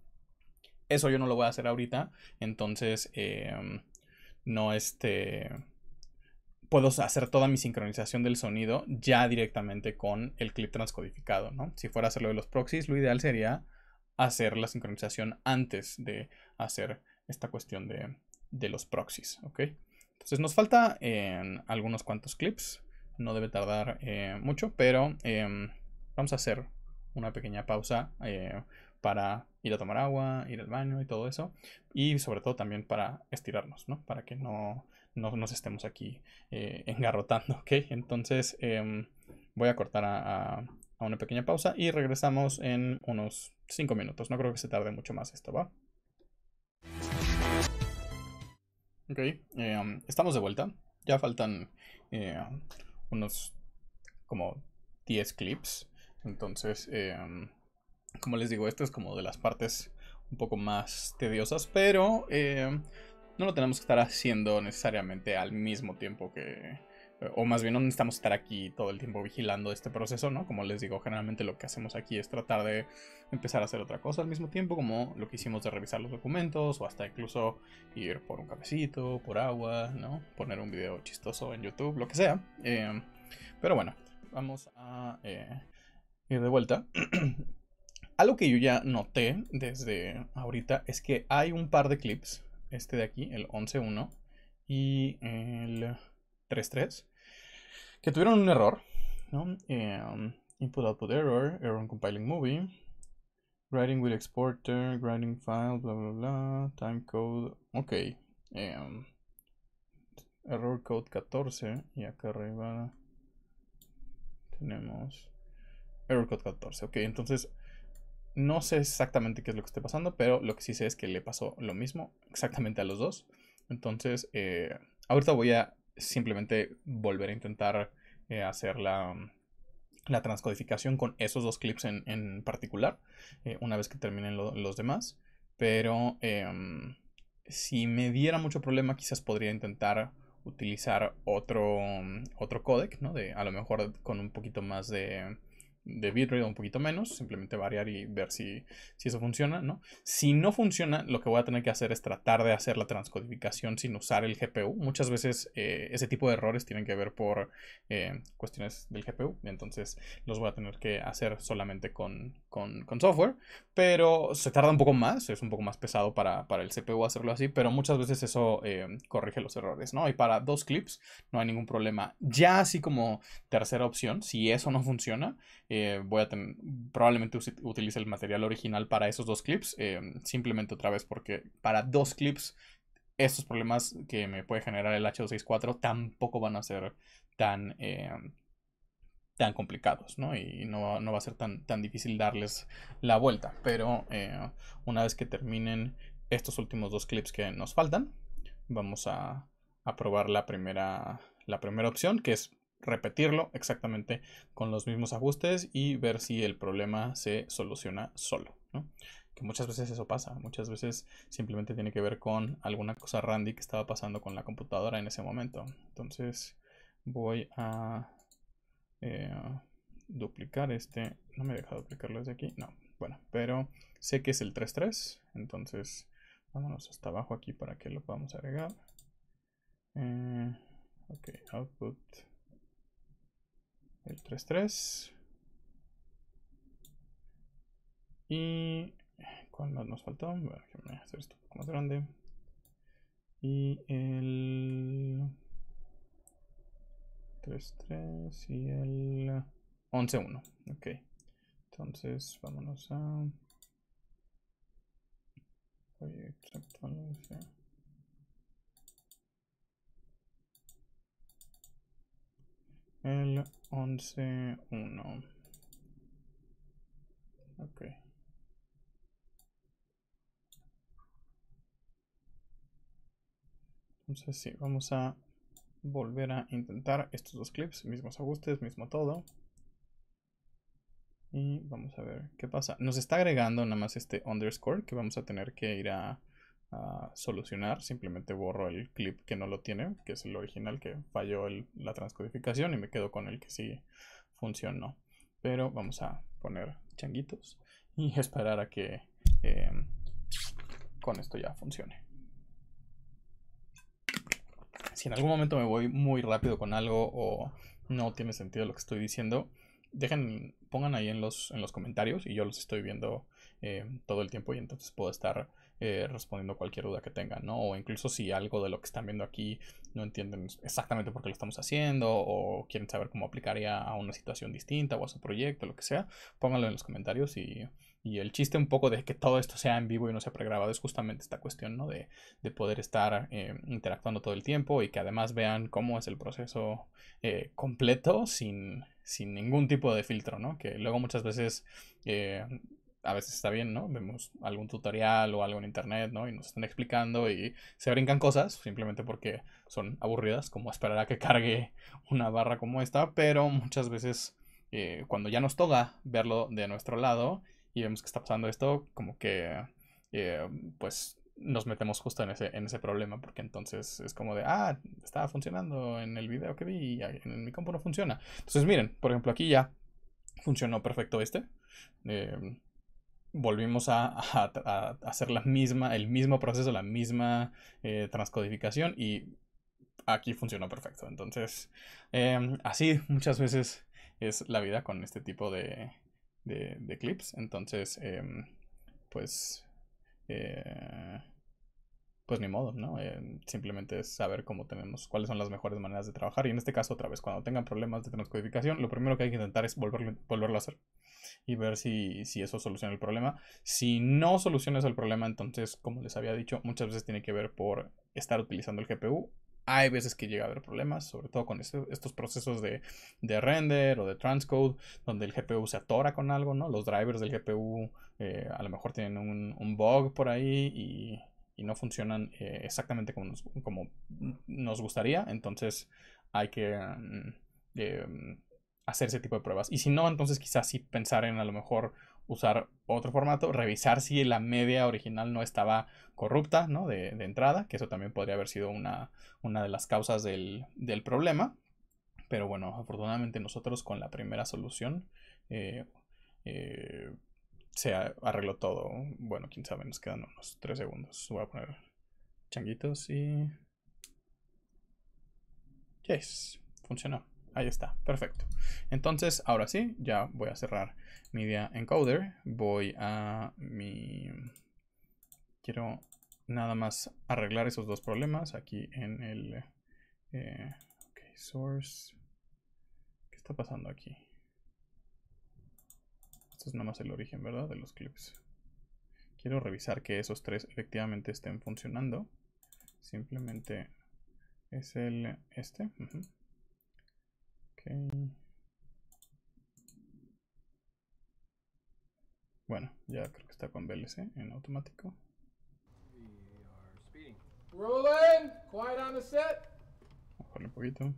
Eso yo no lo voy a hacer ahorita, entonces em, no este... Puedo hacer toda mi sincronización del sonido ya directamente con el clip transcodificado, Si fuera a hacer de los proxies, lo ideal sería hacer la sincronización antes de hacer esta cuestión de, los proxies, ¿ok? Entonces nos falta en em, algunos cuantos clips, no debe tardar eh, mucho, pero em, vamos a hacer una pequeña pausa eh, para ir a tomar agua, ir al baño y todo eso, y sobre todo también para estirarnos, ¿no? Para que no, nos estemos aquí eh, *laughs* engarrotando, ¿ok? Entonces em, voy a cortar a, a una pequeña pausa y regresamos en unos 5 minutos, no creo que se tarde mucho más esto, ¿va? Ok, em, estamos de vuelta. Ya faltan eh, unos como 10 clips. Entonces, em, como les digo, esta es como de las partes un poco más tediosas, pero em, no lo tenemos que estar haciendo necesariamente al mismo tiempo que, o más bien no necesitamos estar aquí todo el tiempo vigilando este proceso, ¿no? Como les digo, generalmente lo que hacemos aquí es tratar de empezar a hacer otra cosa al mismo tiempo, como lo que hicimos de revisar los documentos o hasta incluso ir por un cafecito, por agua, ¿no? Poner un video chistoso en YouTube, lo que sea. Em, pero bueno, vamos a eh, ir de vuelta. *clears throat* Algo que yo ya noté desde ahorita es que hay un par de clips, este de aquí, el 11.1 y el 3.3, que tuvieron un error, ¿no? Em, input output error, error on compiling movie, writing will exporter, writing file, bla bla bla, time code, ok. Em, error code 14 y acá arriba tenemos error code 14, ok, entonces no sé exactamente qué es lo que esté pasando, pero lo que sí sé es que le pasó lo mismo exactamente a los dos. Entonces, eh, ahorita voy a simplemente volver a intentar eh, hacer la, mm, la, transcodificación con esos dos clips en, particular, eh, una vez que terminen los demás. Pero em, si me diera mucho problema, quizás podría intentar utilizar otro, mm, otro codec, ¿no? De, a lo mejor con un poquito más de de bitrate un poquito menos, simplemente variar y ver si, eso funciona, ¿no? Si no funciona, lo que voy a tener que hacer es tratar de hacer la transcodificación sin usar el GPU. Muchas veces eh, ese tipo de errores tienen que ver por eh, cuestiones del GPU, entonces los voy a tener que hacer solamente con, software, pero se tarda un poco más, es un poco más pesado para, el CPU hacerlo así, pero muchas veces eso eh, corrige los errores, ¿no? Y para dos clips no hay ningún problema. Ya así como tercera opción, si eso no funciona, eh, voy a tener, probablemente utilice el material original para esos dos clips, eh, simplemente otra vez porque para dos clips estos problemas que me puede generar el H264 tampoco van a ser tan, eh, tan complicados, ¿no? Y no, va a ser tan, tan difícil darles la vuelta, pero una vez que terminen estos últimos dos clips que nos faltan, vamos a, a probar la primera, la primera opción que es repetirlo exactamente con los mismos ajustes y ver si el problema se soluciona solo. Que muchas veces eso pasa, muchas veces simplemente tiene que ver con alguna cosa randy que estaba pasando con la computadora en ese momento. Entonces voy a eh, duplicar este. No me deja duplicarlo desde aquí, no. Bueno, pero sé que es el 3.3, entonces vámonos hasta abajo aquí para que lo podamos agregar. Eh, ok, output el 3-3. Y... ¿Cuál más nos faltó? Bueno, déjenme hacer esto un poco más grande. Y el... 3-3 y el 11-1. Ok. Entonces, vámonos a... El 11, 1. Ok. Entonces sí, vamos a volver a intentar estos dos clips, mismos ajustes, mismo todo. Y vamos a ver qué pasa. Nos está agregando nada más este underscore que vamos a tener que ir a solucionar. Simplemente borro el clip que no lo tiene, que es el original que falló la transcodificación y me quedo con el que sí funcionó. Pero vamos a poner changuitos y *laughs* esperar a que em, con esto ya funcione. Si en algún momento me voy muy rápido con algo o no tiene sentido lo que estoy diciendo, dejen, pongan ahí en los, en los comentarios y yo los estoy viendo em, todo el tiempo y entonces puedo estar respondiendo eh, respondiendo cualquier duda que tengan, ¿no? O incluso si algo de lo que están viendo aquí no entienden exactamente por qué lo estamos haciendo o quieren saber cómo aplicaría a una situación distinta o a su proyecto, lo que sea, pónganlo en los comentarios y, el chiste un poco de que todo esto sea en vivo y no sea pregrabado es justamente esta cuestión, ¿no? De, poder estar eh, interactuando todo el tiempo y que además vean cómo es el proceso eh, completo sin, ningún tipo de filtro, ¿no? Que luego muchas veces a veces está bien, ¿no? Vemos algún tutorial o algo en internet, ¿no? Y nos están explicando y se brincan cosas simplemente porque son aburridas, como esperar a que cargue una barra como esta, pero muchas veces eh, cuando ya nos toca verlo de nuestro lado y vemos que está pasando esto, como que, eh, pues nos metemos justo en ese, en ese problema, porque entonces es como de, ah, estaba funcionando en el video que vi y en mi compu no funciona. Entonces miren, por ejemplo aquí ya funcionó perfecto este. Eh, volvimos a, hacer la misma, el mismo proceso, la misma eh, transcodificación y aquí funcionó perfecto. Entonces, em, así muchas veces es la vida con este tipo de, clips. Entonces, em, pues, eh, pues pues ni modo, ¿no? Eh, simplemente es saber cómo tenemos, cuáles son las mejores maneras de trabajar. Y en este caso, otra vez, cuando tengan problemas de transcodificación, lo primero que hay que intentar es volverlo, volverlo a hacer y ver si, eso soluciona el problema. Si no solucionas el problema, entonces, como les había dicho, muchas veces tiene que ver por estar utilizando el GPU hay veces que llega a haber problemas, sobre todo con este, estos procesos de, render o de transcode, donde el GPU se atora con algo, ¿no? Los drivers del GPU eh, a lo mejor tienen un, un, bug por ahí y y no funcionan eh, exactamente como nos, gustaría, entonces hay que mm, eh, hacer ese tipo de pruebas. Y si no, entonces quizás sí pensar en a lo mejor usar otro formato, revisar si la media original no estaba corrupta, ¿no? De, entrada, que eso también podría haber sido una, una de las causas del, problema. Pero bueno, afortunadamente nosotros con la primera solución eh, se arregló todo. Bueno, quién sabe, nos quedan unos 3 segundos. Voy a poner changuitos y... Yes, funcionó. Ahí está, perfecto. Entonces, ahora sí, ya voy a cerrar Media Encoder. Voy a mi... Quiero nada más arreglar esos dos problemas aquí en el... Eh, source. ¿Qué está pasando aquí? Este es nomás el origen, ¿verdad? De los clips. Quiero revisar que esos tres efectivamente estén funcionando. Simplemente es el este. Bueno, ya creo que está con VLC en automático. Rolling! quiet on set. un poquito.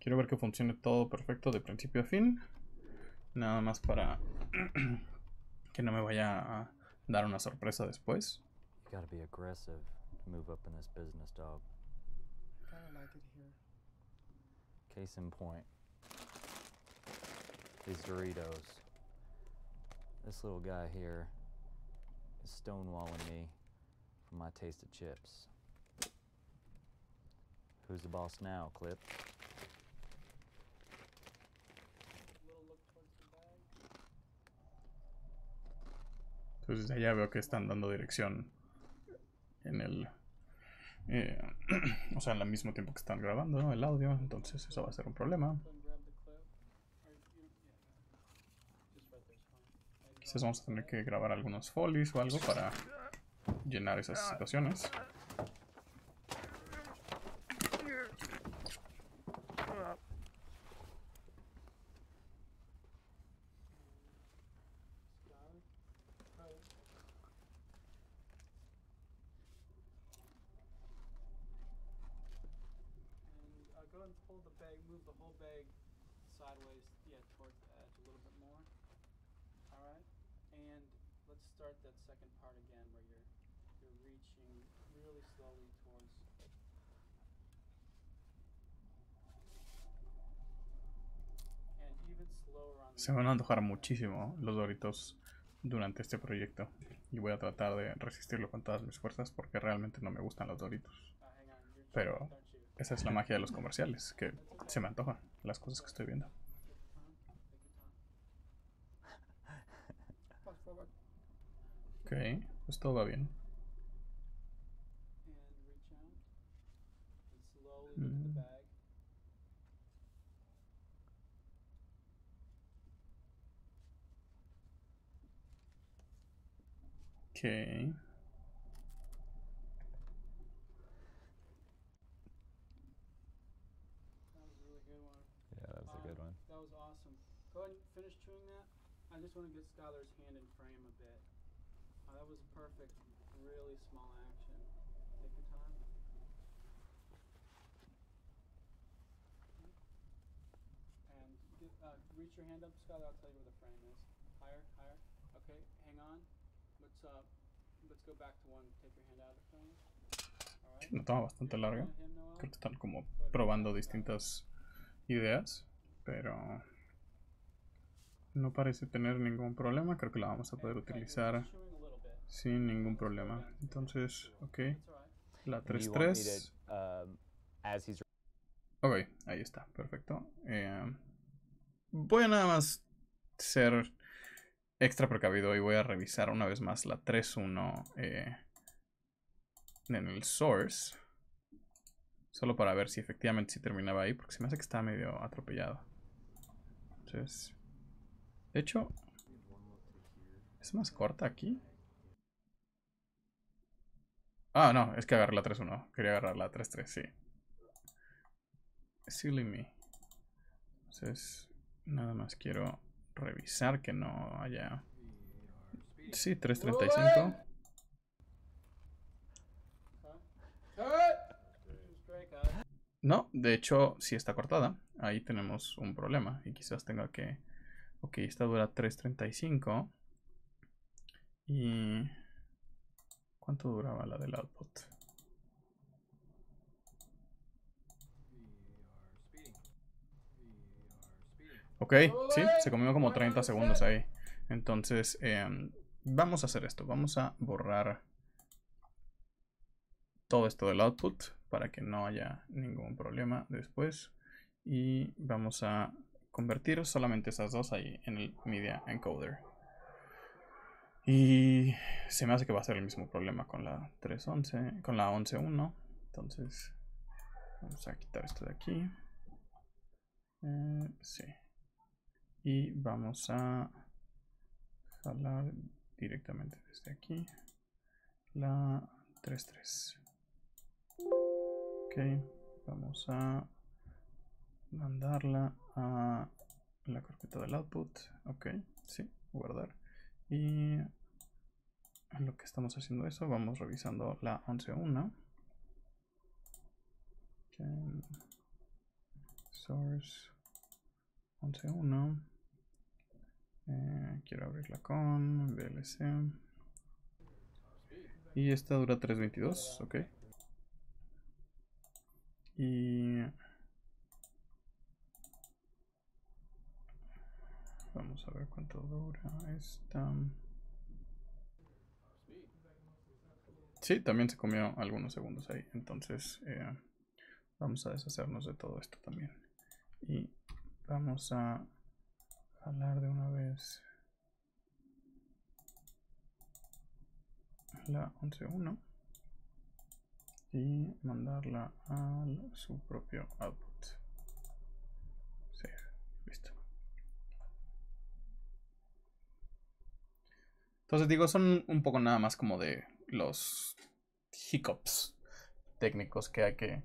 Quiero ver que funcione todo perfecto de principio a fin. Nada más para *clears throat* que no me vaya a dar una sorpresa después. gotta be aggressive to move up in this business, dog. Kinda like it here. Case in point. These Doritos. This little guy here is stonewalling me for my taste of chips. Who's the boss now, Clip? Entonces allá veo que están dando dirección en el... Eh, *clears throat* o sea, al mismo tiempo que están grabando el audio, entonces eso va a ser un problema. Quizás vamos a tener que grabar algunos folies o algo para llenar esas situaciones. Se van a antojar muchísimo los doritos durante este proyecto y voy a tratar de resistirlo con todas mis fuerzas porque realmente no me gustan los doritos. Pero esa es la magia de los comerciales, que se me antojan las cosas que estoy viendo. Ok, pues todo va bien. Okay. Yeah, that was a good one. That was awesome. Go ahead and finish chewing that. I just want to get Skylar's hand in frame a bit. Uh, that was perfect, really small action. Take your time. And get, uh, reach your hand up, Skylar. I'll tell you where the frame is. Higher, higher. Okay, So, let's go toma bastante larga. Creo que están como probando distintas ideas, pero no parece tener ningún problema. Creo que la vamos a poder utilizar sin ningún problema. Entonces, ok. La 3-3. Um, ok, ahí está, perfecto. Eh, voy a nada más ser extra precavido y voy a revisar una vez más la 3.1 eh, en el source. Solo para ver si efectivamente si terminaba ahí, porque se me hace que está medio atropellado. Entonces, de hecho, ¿es más corta aquí? Ah, no, es que agarré la 3.1. Quería agarrar la 3.3, sí. Silly me. Entonces, nada más quiero revisar que no haya... Sí, 335. No, de hecho, si está cortada. Ahí tenemos un problema. Y quizás tenga que... Ok, esta dura 335. Y... ¿Cuánto duraba la del output? Ok, sí, se comió como 30 segundos ahí. Entonces, em, vamos a hacer esto. Vamos a borrar todo esto del output para que no haya ningún problema después. Y vamos a convertir solamente esas dos ahí en el media encoder. Y se me hace que va a ser el mismo problema con la 311, con la 11.1. Entonces, vamos a quitar esto de aquí. Eh, sí, y vamos a jalar directamente desde aquí la 33 ok vamos a mandarla a la carpeta del output ok sí guardar y lo que estamos haciendo eso vamos revisando la 11.1 okay. source 11.1 eh, quiero abrirla con VLC. Y esta dura 3.22, ok. Y... Vamos a ver cuánto dura esta. Sí, también se comió algunos segundos ahí. Entonces eh, vamos a deshacernos de todo esto también. Y vamos a jalar de una vez la 11.1 y mandarla a su propio output. Listo. Entonces digo, son un poco nada más como de los hiccups técnicos que hay que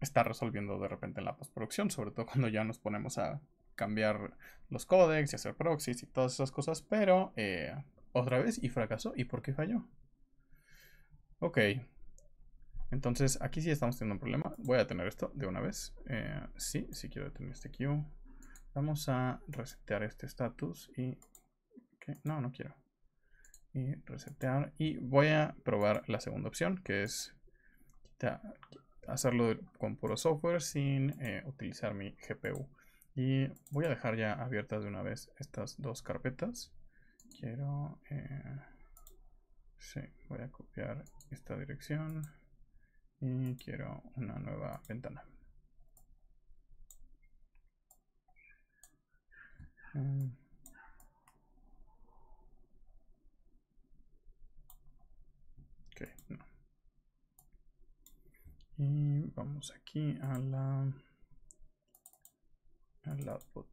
estar resolviendo de repente en la postproducción, sobre todo cuando ya nos ponemos a cambiar los codecs y hacer proxies y todas esas cosas, pero eh, otra vez y fracasó. ¿Y por qué falló? Ok. Entonces aquí sí estamos teniendo un problema. Voy a tener esto de una vez. Eh, sí, sí quiero detener este queue. Vamos a resetear este status y... No, no quiero. Y resetear. Y voy a probar la segunda opción, que es hacerlo con puro software sin eh, utilizar mi GPU. Y voy a dejar ya abiertas de una vez estas dos carpetas. Quiero... Eh, sí, voy a copiar esta dirección. Y quiero una nueva ventana. Mm. ok, no. Y vamos aquí a la output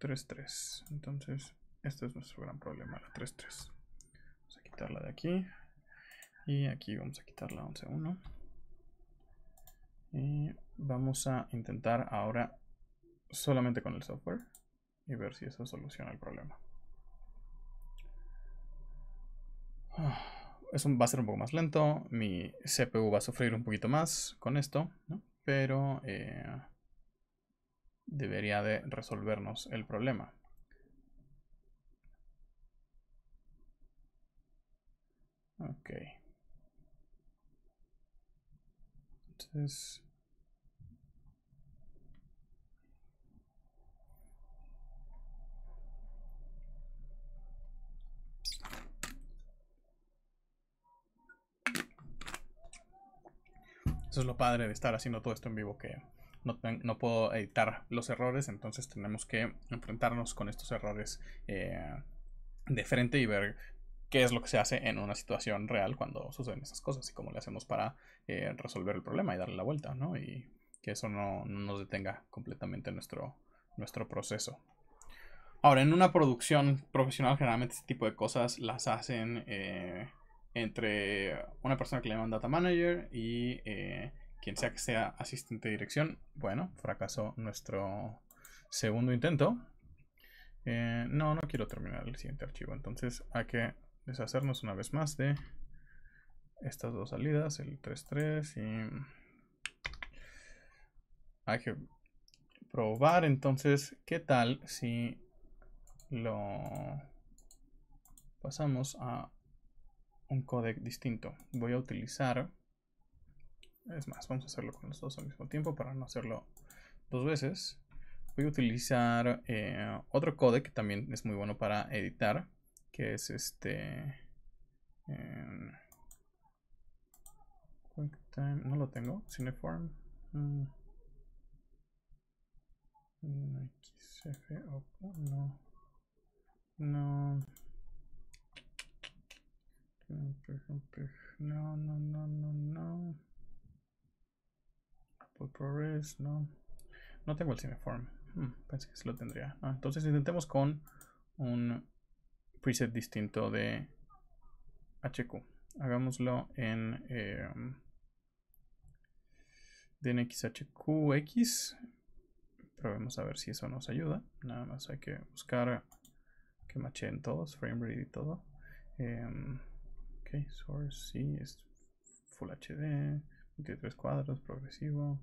3.3 entonces este es nuestro gran problema la 3.3 vamos a quitarla de aquí y aquí vamos a quitar la 11.1 y vamos a intentar ahora solamente con el software y ver si eso soluciona el problema ah, eso va a ser un poco más lento mi CPU va a sufrir un poquito más con esto pero eh, debería de resolvernos el problema. Ok. Entonces... Eso es lo padre de estar haciendo todo esto en vivo que no, puedo editar los errores, entonces tenemos que enfrentarnos con estos errores eh, de frente y ver qué es lo que se hace en una situación real cuando suceden esas cosas y cómo le hacemos para eh, resolver el problema y darle la vuelta, ¿no? Y que eso no, nos detenga completamente nuestro, nuestro proceso. Ahora, en una producción profesional, generalmente este tipo de cosas las hacen eh, entre una persona que le llaman data manager y quien sea que sea asistente de dirección. Bueno, fracasó nuestro segundo intento. Eh, no, no quiero terminar el siguiente archivo. Entonces hay que deshacernos una vez más de estas dos salidas, el 3.3 y... Hay que probar entonces qué tal si lo pasamos a un codec distinto. Voy a utilizar es más, vamos a hacerlo con los dos al mismo tiempo para no hacerlo dos veces. Voy a utilizar eh, otro codec que también es muy bueno para editar, que es este... Em, QuickTime, no lo tengo, Cineform. Mm, mm, XF, No. No, no, no, no, no. Progress, no. No tengo el Cineform. Hmm, pensé que lo tendría. Ah, entonces intentemos con un preset distinto de HQ. Hagámoslo en eh, DNXHQX. Probemos a ver si eso nos ayuda. Nada más hay que buscar que machen todos, frame rate y todo. Em, ok, source, sí, es Full HD, 23 cuadros, progresivo.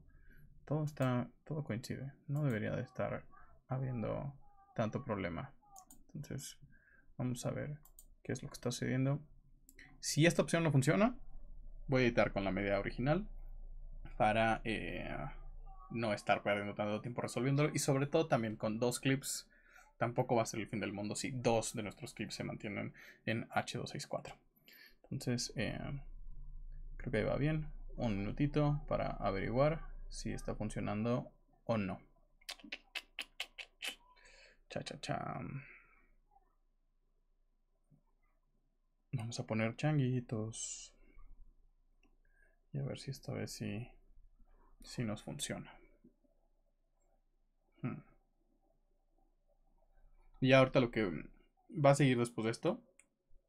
Todo está, todo coincide. No debería de estar habiendo tanto problema. Entonces, vamos a ver qué es lo que está sucediendo. Si esta opción no funciona, voy a editar con la media original para eh, no estar perdiendo tanto tiempo resolviéndolo. Y sobre todo también con dos clips, tampoco va a ser el fin del mundo si dos de nuestros clips se mantienen en H264. Entonces, eh, creo que va bien. Un minutito para averiguar si está funcionando o no. Cha, cha, cha. Vamos a poner changuitos. Y a ver si esta vez si nos funciona. Hmm. Y ahorita lo que va a seguir después de esto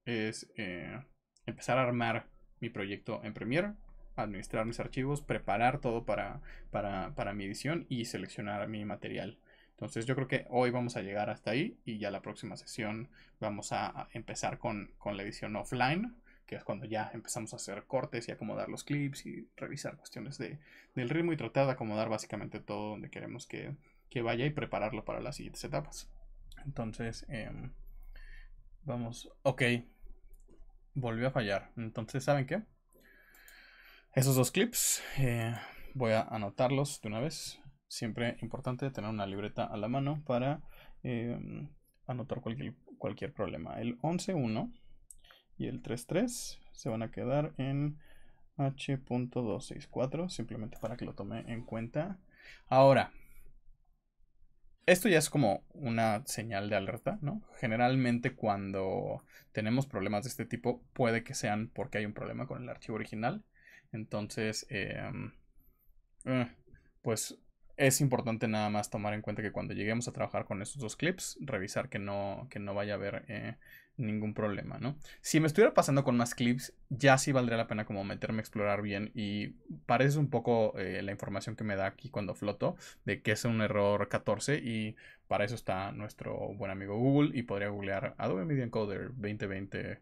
es eh, empezar a armar mi proyecto en Premiere administrar mis archivos, preparar todo para, para, mi edición y seleccionar mi material. Entonces yo creo que hoy vamos a llegar hasta ahí y ya la próxima sesión vamos a empezar con, la edición offline, que es cuando ya empezamos a hacer cortes y acomodar los clips y revisar cuestiones del ritmo y tratar de acomodar básicamente todo donde queremos que, vaya y prepararlo para las siguientes etapas. Entonces, em, vamos, ok, volvió a fallar. Entonces, ¿saben qué? esos dos clips. Eh, voy a anotarlos de una vez. Siempre importante tener una libreta a la mano para em, anotar cualquier, cualquier problema. El 11.1 y el 3.3 se van a quedar en H.264, simplemente para que lo tome en cuenta. Ahora, esto ya es como una señal de alerta, ¿no? Generalmente cuando tenemos problemas de este tipo puede que sean porque hay un problema con el archivo original entonces, em, eh, pues es importante nada más tomar en cuenta que cuando lleguemos a trabajar con estos dos clips, revisar que no, que no vaya a haber eh, ningún problema, ¿no? Si me estuviera pasando con más clips, ya sí valdría la pena como meterme a explorar bien y parece un poco eh, la información que me da aquí cuando floto de que es un error 14 y para eso está nuestro buen amigo Google y podría googlear Adobe Media Encoder 2020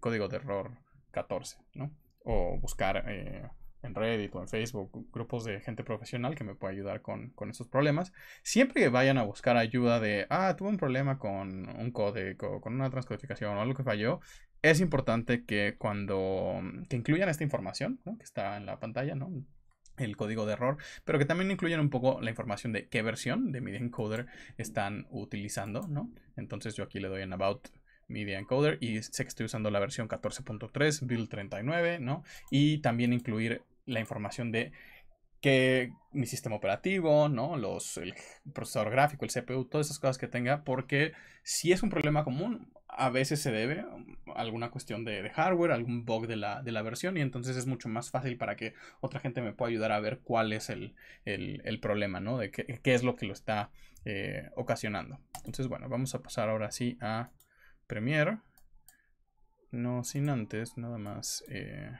código de error 14, ¿no? o buscar eh, en Reddit o en Facebook grupos de gente profesional que me pueda ayudar con, con estos problemas. Siempre que vayan a buscar ayuda de, ah, tuve un problema con un código, con una transcodificación o algo que falló, es importante que cuando mm, que incluyan esta información que está en la pantalla, ¿no? el código de error, pero que también incluyan un poco la información de qué versión de mi encoder están utilizando, ¿no? Entonces yo aquí le doy en about Media Encoder y sé que estoy usando la versión 14.3, build 39, ¿no? Y también incluir la información de que mi sistema operativo, ¿no? Los, el procesador gráfico, el CPU, todas esas cosas que tenga, porque si es un problema común, a veces se debe um, a alguna cuestión de, hardware, algún bug de la, de la, versión, y entonces es mucho más fácil para que otra gente me pueda ayudar a ver cuál es el, problema, ¿no? De qué, es lo que lo está eh, ocasionando. Entonces, bueno, vamos a pasar ahora sí a Premiere. No sin antes, nada más. Eh,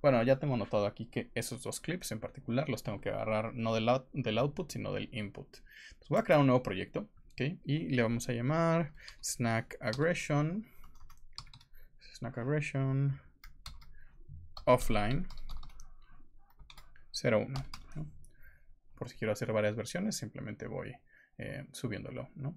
bueno, ya tengo notado aquí que esos dos clips en particular los tengo que agarrar no del, del output, sino del input. voy a crear un nuevo proyecto. Y le vamos a llamar Snack Aggression. Snack Aggression. Offline. 01. Por si quiero hacer varias versiones, simplemente voy eh, subiéndolo. ¿no?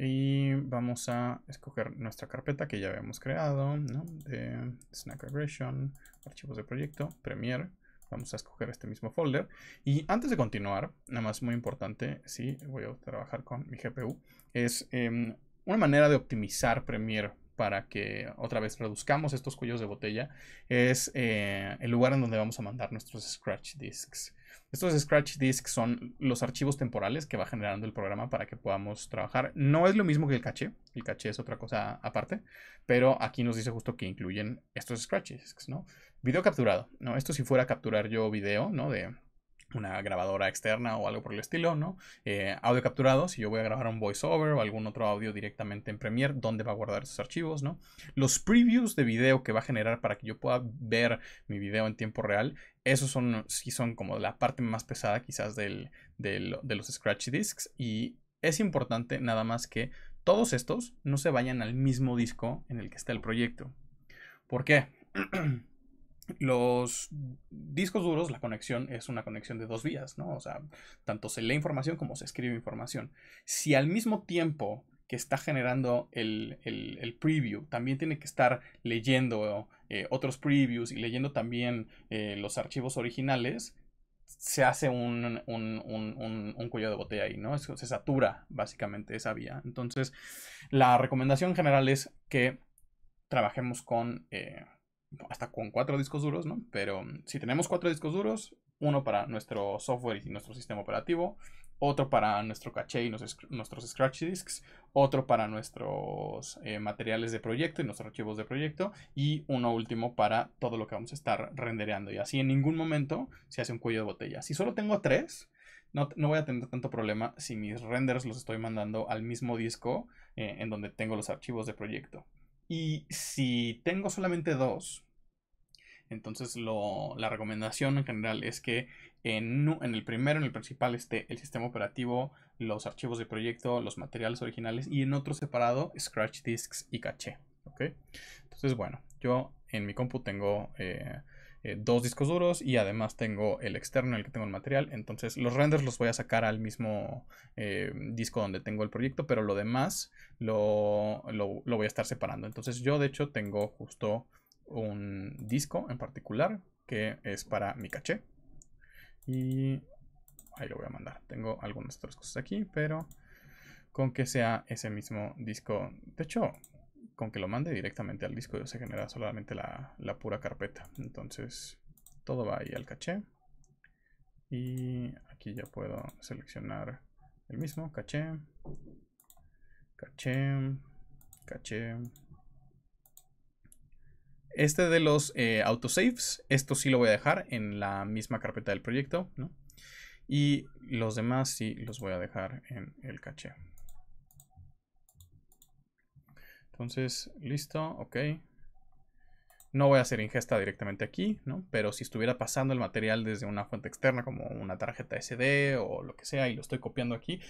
Y vamos a escoger nuestra carpeta que ya habíamos creado, De Snack Aggression, archivos de proyecto, Premiere. Vamos a escoger este mismo folder. Y antes de continuar, nada más muy importante, sí, voy a trabajar con mi GPU, es em, una manera de optimizar Premiere para que otra vez reduzcamos estos cuellos de botella, es eh, el lugar en donde vamos a mandar nuestros scratch disks. Estos scratch disks son los archivos temporales que va generando el programa para que podamos trabajar. No es lo mismo que el caché, el caché es otra cosa aparte, pero aquí nos dice justo que incluyen estos scratch disks, ¿no? Video capturado, ¿no? Esto si fuera a capturar yo video, ¿no? De, una grabadora externa o algo por el estilo, ¿no? Eh, audio capturado, si yo voy a grabar un voiceover o algún otro audio directamente en Premiere, ¿dónde va a guardar esos archivos, ¿no? Los previews de video que va a generar para que yo pueda ver mi video en tiempo real, esos son, sí son como la parte más pesada quizás de los scratch discs y es importante nada más que todos estos no se vayan al mismo disco en el que está el proyecto. ¿Por qué? *clears throat* los discos duros, la conexión es una conexión de dos vías, ¿no? O sea, tanto se lee información como se escribe información. Si al mismo tiempo que está generando el, preview, también tiene que estar leyendo eh, otros previews y leyendo también eh, los archivos originales, se hace un, cuello de botella ahí, ¿no? Se, satura básicamente esa vía. Entonces, la recomendación general es que trabajemos con... Eh, hasta con cuatro discos duros, ¿no? Pero mm, si tenemos cuatro discos duros, uno para nuestro software y nuestro sistema operativo, otro para nuestro caché y nuestros scratch disks, otro para nuestros eh, materiales de proyecto y nuestros archivos de proyecto, y uno último para todo lo que vamos a estar rendereando. Y así en ningún momento se hace un cuello de botella. Si solo tengo tres, no, voy a tener tanto problema si mis renders los estoy mandando al mismo disco eh, en donde tengo los archivos de proyecto. Y si tengo solamente dos, entonces la recomendación en general es que en, el primero, en el principal, esté el sistema operativo, los archivos de proyecto, los materiales originales y en otro separado, scratch disks y caché. ¿ok? Entonces, bueno, yo en mi compu tengo eh, eh, dos discos duros y además tengo el externo en el que tengo el material. Entonces los renders los voy a sacar al mismo eh, disco donde tengo el proyecto, pero lo demás lo, lo voy a estar separando. Entonces yo de hecho tengo justo un disco en particular que es para mi caché. Y ahí lo voy a mandar. Tengo algunas otras cosas aquí, pero con que sea ese mismo disco. De hecho, con que lo mande directamente al disco se genera solamente la, pura carpeta. Entonces todo va ahí al caché. Y aquí ya puedo seleccionar el mismo caché, caché, caché. Este de los eh, autosaves, esto sí lo voy a dejar en la misma carpeta del proyecto, Y los demás sí los voy a dejar en el caché. Entonces, listo, ok. No voy a hacer ingesta directamente aquí, ¿no? Pero si estuviera pasando el material desde una fuente externa como una tarjeta SD o lo que sea y lo estoy copiando aquí,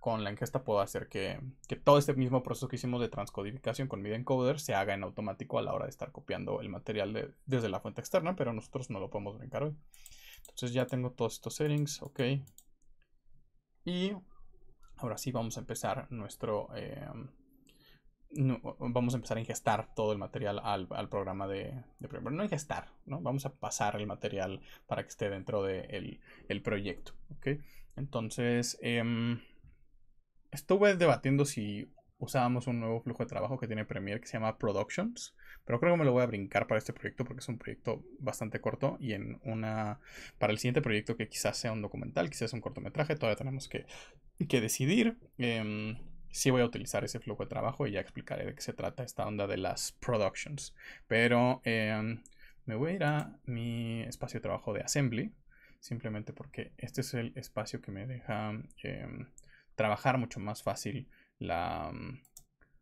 con la ingesta puedo hacer que, todo este mismo proceso que hicimos de transcodificación con media encoder se haga en automático a la hora de estar copiando el material desde la fuente externa, pero nosotros no lo podemos brincar hoy. Entonces ya tengo todos estos settings, ok. Y ahora sí vamos a empezar nuestro... Em, vamos a empezar a ingestar todo el material al, programa de, de, no ingestar, ¿no? Vamos a pasar el material para que esté dentro del de el proyecto, okay Entonces, em, estuve debatiendo si usábamos un nuevo flujo de trabajo que tiene Premiere que se llama Productions, pero creo que me lo voy a brincar para este proyecto porque es un proyecto bastante corto y en una para el siguiente proyecto que quizás sea un documental, quizás un cortometraje, todavía tenemos que, decidir. Em, sí voy a utilizar ese flujo de trabajo y ya explicaré de qué se trata esta onda de las productions. Pero em, me voy a ir a mi espacio de trabajo de assembly, simplemente porque este es el espacio que me deja em, trabajar mucho más fácil em,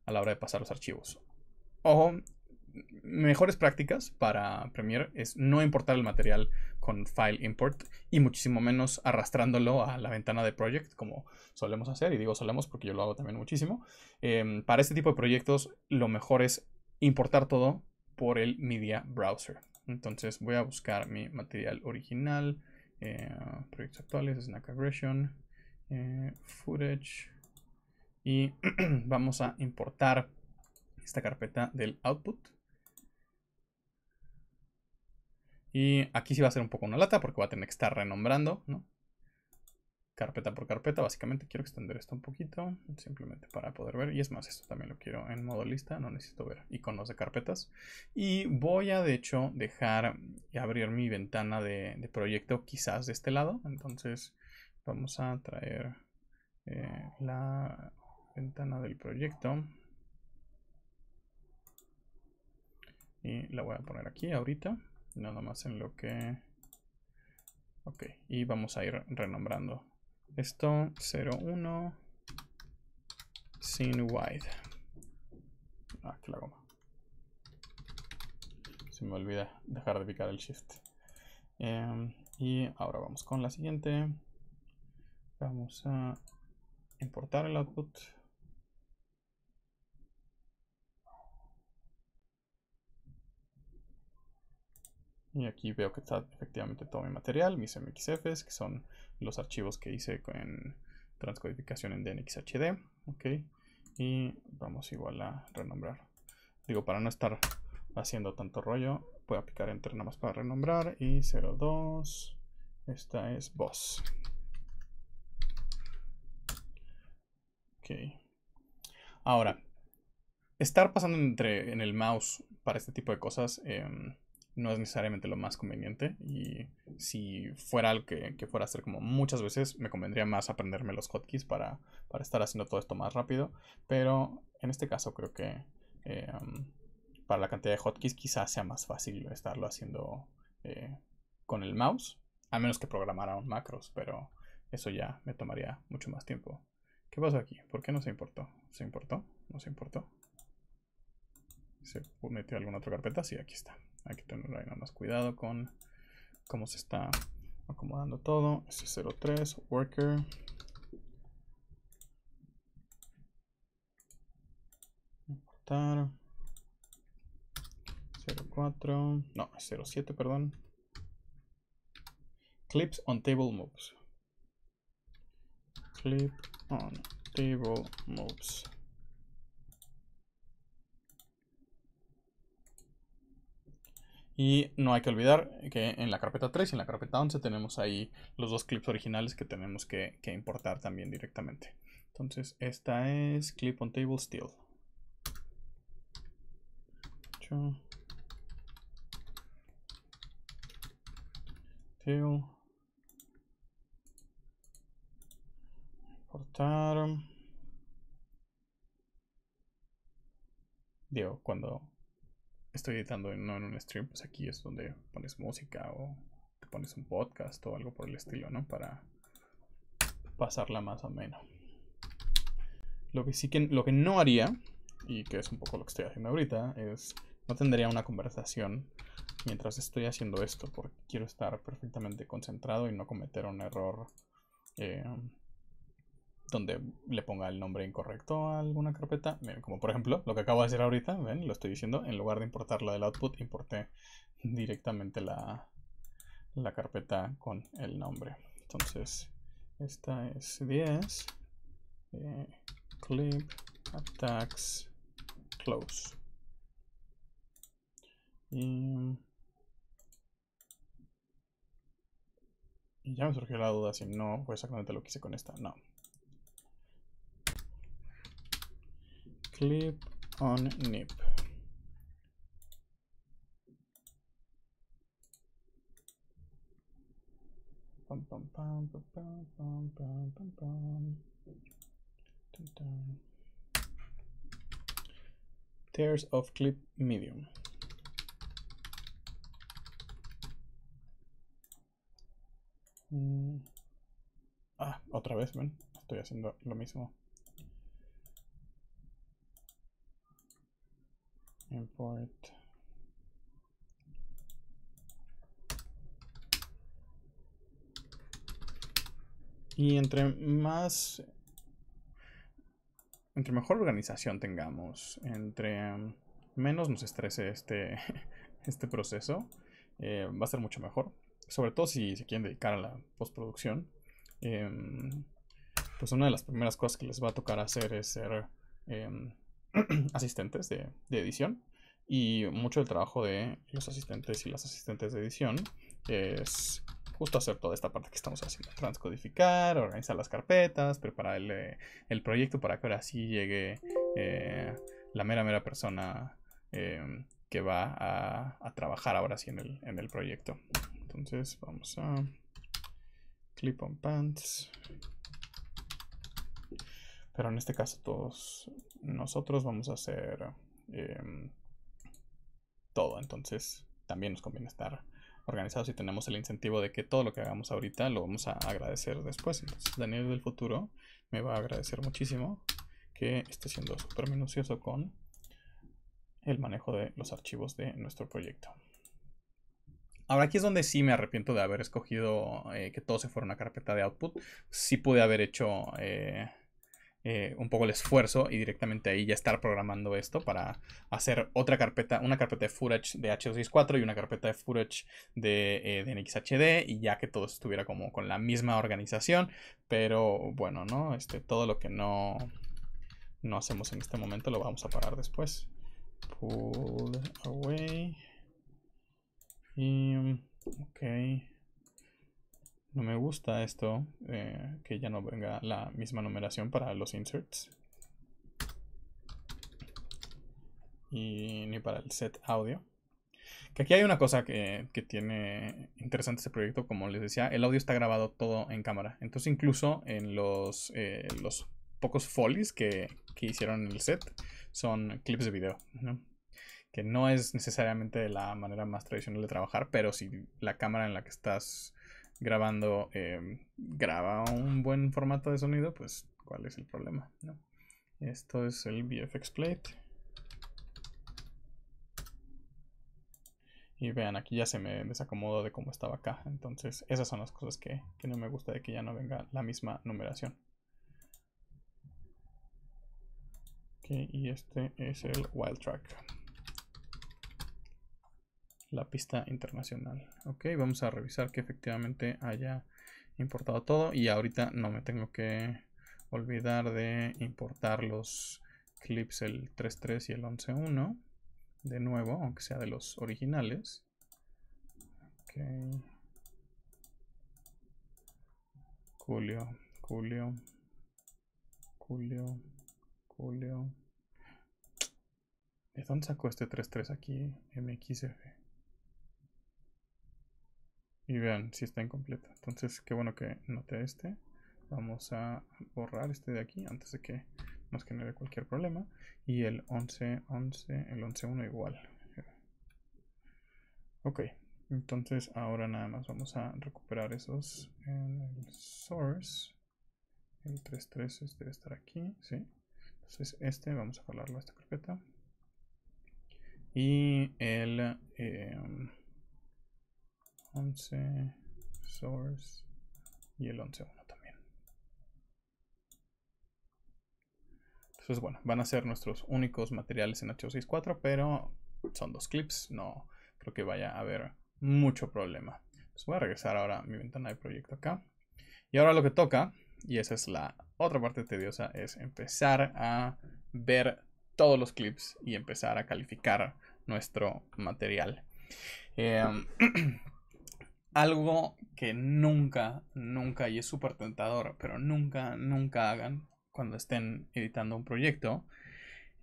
a la hora de pasar los archivos. Ojo, mejores prácticas para Premiere es no importar el material con file import y muchísimo menos arrastrándolo a la ventana de project como solemos hacer y digo solemos porque yo lo hago también muchísimo em, para este tipo de proyectos lo mejor es importar todo por el media browser entonces voy a buscar mi material original eh, proyectos actuales snack aggression eh, footage y *clears throat* vamos a importar esta carpeta del output Y aquí sí va a ser un poco una lata porque va a tener que estar renombrando, ¿no? Carpeta por carpeta, básicamente quiero extender esto un poquito, simplemente para poder ver. Y es más, esto también lo quiero en modo lista, no necesito ver iconos de carpetas. Y voy a, de hecho, dejar abrir mi ventana de, proyecto quizás de este lado. Entonces vamos a traer eh, la ventana del proyecto. Y la voy a poner aquí ahorita nada más en lo que ok y vamos a ir renombrando esto 01 sin wide ah, la goma se me olvida dejar de picar el shift em, y ahora vamos con la siguiente vamos a importar el output Y aquí veo que está efectivamente todo mi material, mis MXFs, que son los archivos que hice en transcodificación en DNxHD. Ok. Y vamos igual a renombrar. Digo, para no estar haciendo tanto rollo, voy a aplicar enter nada más para renombrar. Y 02. Esta es boss. Ok. Ahora, estar pasando entre en el mouse para este tipo de cosas. Em, no es necesariamente lo más conveniente y si fuera algo que, fuera a hacer como muchas veces, me convendría más aprenderme los hotkeys para, para estar haciendo todo esto más rápido, pero en este caso creo que eh, um, para la cantidad de hotkeys quizás sea más fácil estarlo haciendo eh, con el mouse, a menos que programara un macros, pero eso ya me tomaría mucho más tiempo. ¿Qué pasó aquí? ¿Por qué no se importó? ¿Se importó? ¿No se importó? ¿Se metió alguna otra carpeta? Sí, aquí está hay que tener ahí nada más cuidado con cómo se está acomodando todo. 03, este worker. 04, no, 07, perdón. Clips on table moves. Clip on table moves. Y no hay que olvidar que en la carpeta 3 y en la carpeta 11 tenemos ahí los dos clips originales que tenemos que, importar también directamente. Entonces, esta es Clip on Table Steel. Importar. Digo, cuando estoy editando en un stream, pues aquí es donde pones música o te pones un podcast o algo por el estilo, ¿no? Para pasarla más o menos. Lo que sí que lo que no haría y que es un poco lo que estoy haciendo ahorita es no tendría una conversación mientras estoy haciendo esto porque quiero estar perfectamente concentrado y no cometer un error eh, donde le ponga el nombre incorrecto a alguna carpeta. como por ejemplo lo que acabo de hacer ahorita, ven, lo estoy diciendo, en lugar de importar la del output, importé directamente la, carpeta con el nombre. Entonces, esta es 10, eh, clip, attacks, close. Y, y ya me surgió la duda si no fue exactamente lo que hice con esta. No, clip on nip. Tears of clip medium. Mm. Ah, otra vez, ven. Estoy haciendo lo mismo. y entre más entre mejor organización tengamos entre um, menos nos estrese este *laughs* este proceso eh, va a ser mucho mejor sobre todo si se quieren dedicar a la postproducción em, pues una de las primeras cosas que les va a tocar hacer es ser em, *clears throat* asistentes de, edición y mucho del trabajo de los asistentes y las asistentes de edición es justo hacer toda esta parte que estamos haciendo, transcodificar, organizar las carpetas, preparar el, eh, proyecto para que ahora sí llegue eh, la mera, mera persona em, que va a, trabajar ahora sí en el, en el proyecto. Entonces vamos a clip on pants. Pero en este caso todos nosotros vamos a hacer em, todo, entonces también nos conviene estar organizados y tenemos el incentivo de que todo lo que hagamos ahorita lo vamos a agradecer después. Entonces Daniel del futuro me va a agradecer muchísimo que esté siendo súper minucioso con el manejo de los archivos de nuestro proyecto. Ahora aquí es donde sí me arrepiento de haber escogido eh, que todo se fuera una carpeta de output. Sí pude haber hecho eh, eh, un poco el esfuerzo y directamente ahí ya estar programando esto para hacer otra carpeta, una carpeta de footage de H264 y una carpeta de footage de, eh, NXHD y ya que todo estuviera como con la misma organización, pero bueno, ¿no? Este, todo lo que no, no hacemos en este momento lo vamos a parar después. Pull away. Y, ok. No me gusta esto, eh, que ya no venga la misma numeración para los inserts. Y ni para el set audio. Que aquí hay una cosa que, tiene interesante este proyecto, como les decía, el audio está grabado todo en cámara. Entonces incluso en los, eh, los pocos follies que, hicieron en el set son clips de video, que no es necesariamente la manera más tradicional de trabajar, pero si la cámara en la que estás grabando em, graba un buen formato de sonido, pues cuál es el problema, Esto es el VFX Plate. Y vean, aquí ya se me desacomodo de cómo estaba acá. Entonces, esas son las cosas que, no me gusta de que ya no venga la misma numeración. y este es el Wild Track la pista internacional. Ok, vamos a revisar que efectivamente haya importado todo. Y ahorita no me tengo que olvidar de importar los clips el 3.3 y el 11.1. De nuevo, aunque sea de los originales. Ok. Julio, Julio, Julio, Julio. ¿De dónde sacó este 3.3 aquí? MXF y vean si está incompleta entonces qué bueno que noté este vamos a borrar este de aquí antes de que nos genere cualquier problema y el 11 11 el 11 igual ok entonces ahora nada más vamos a recuperar esos en el source el 3.3 este debe estar aquí sí entonces este vamos a jalarlo a esta carpeta y el em, 11 source y el 11.1 también. Entonces, bueno, van a ser nuestros únicos materiales en h 6.4, pero son dos clips, no creo que vaya a haber mucho problema. Entonces voy a regresar ahora a mi ventana de proyecto acá. Y ahora lo que toca, y esa es la otra parte tediosa, es empezar a ver todos los clips y empezar a calificar nuestro material. Eh, *clears throat* algo que nunca, nunca, y es súper tentador, pero nunca, nunca hagan cuando estén editando un proyecto,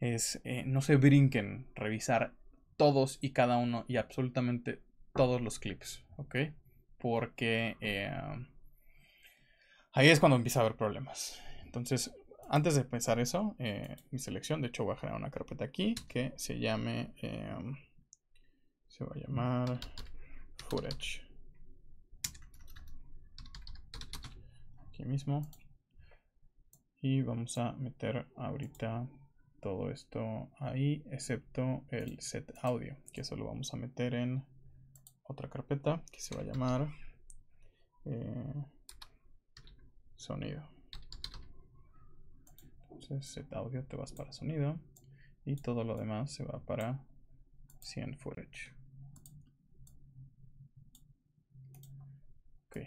es eh, no se brinquen revisar todos y cada uno y absolutamente todos los clips, ¿ok? Porque eh, ahí es cuando empieza a haber problemas. Entonces, antes de pensar eso, eh, mi selección, de hecho voy a generar una carpeta aquí que se llame, se va a llamar footage. mismo y vamos a meter ahorita todo esto ahí excepto el set audio que eso lo vamos a meter en otra carpeta que se va a llamar eh, sonido entonces set audio te vas para sonido y todo lo demás se va para 100 footage ok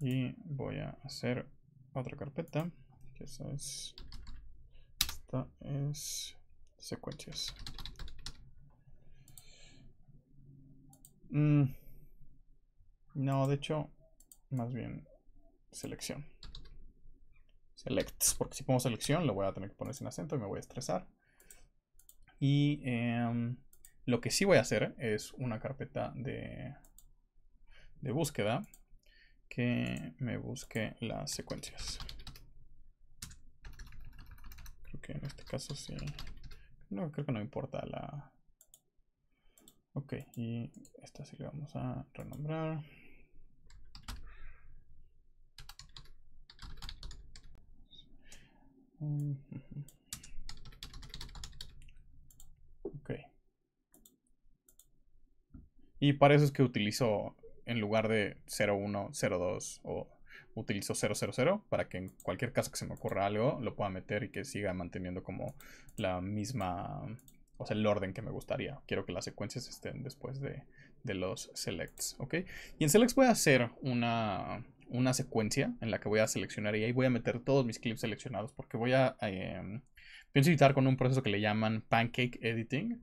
y voy a hacer otra carpeta, que esa es, esta es secuencias. Mm. No, de hecho, más bien selección. Selects, porque si pongo selección lo voy a tener que poner sin acento y me voy a estresar. Y em, lo que sí voy a hacer es una carpeta de, de búsqueda que me busque las secuencias. Creo que en este caso sí. No, creo que no importa la... Ok, y esta sí la vamos a renombrar. Ok. Y para eso es que utilizo en lugar de 0, 02 o utilizo 000 para que en cualquier caso que se me ocurra algo lo pueda meter y que siga manteniendo como la misma, o sea, el orden que me gustaría. Quiero que las secuencias estén después de, los selects, ¿ok? Y en selects voy a hacer una, secuencia en la que voy a seleccionar y ahí voy a meter todos mis clips seleccionados porque voy a... Eh, pienso editar con un proceso que le llaman pancake editing,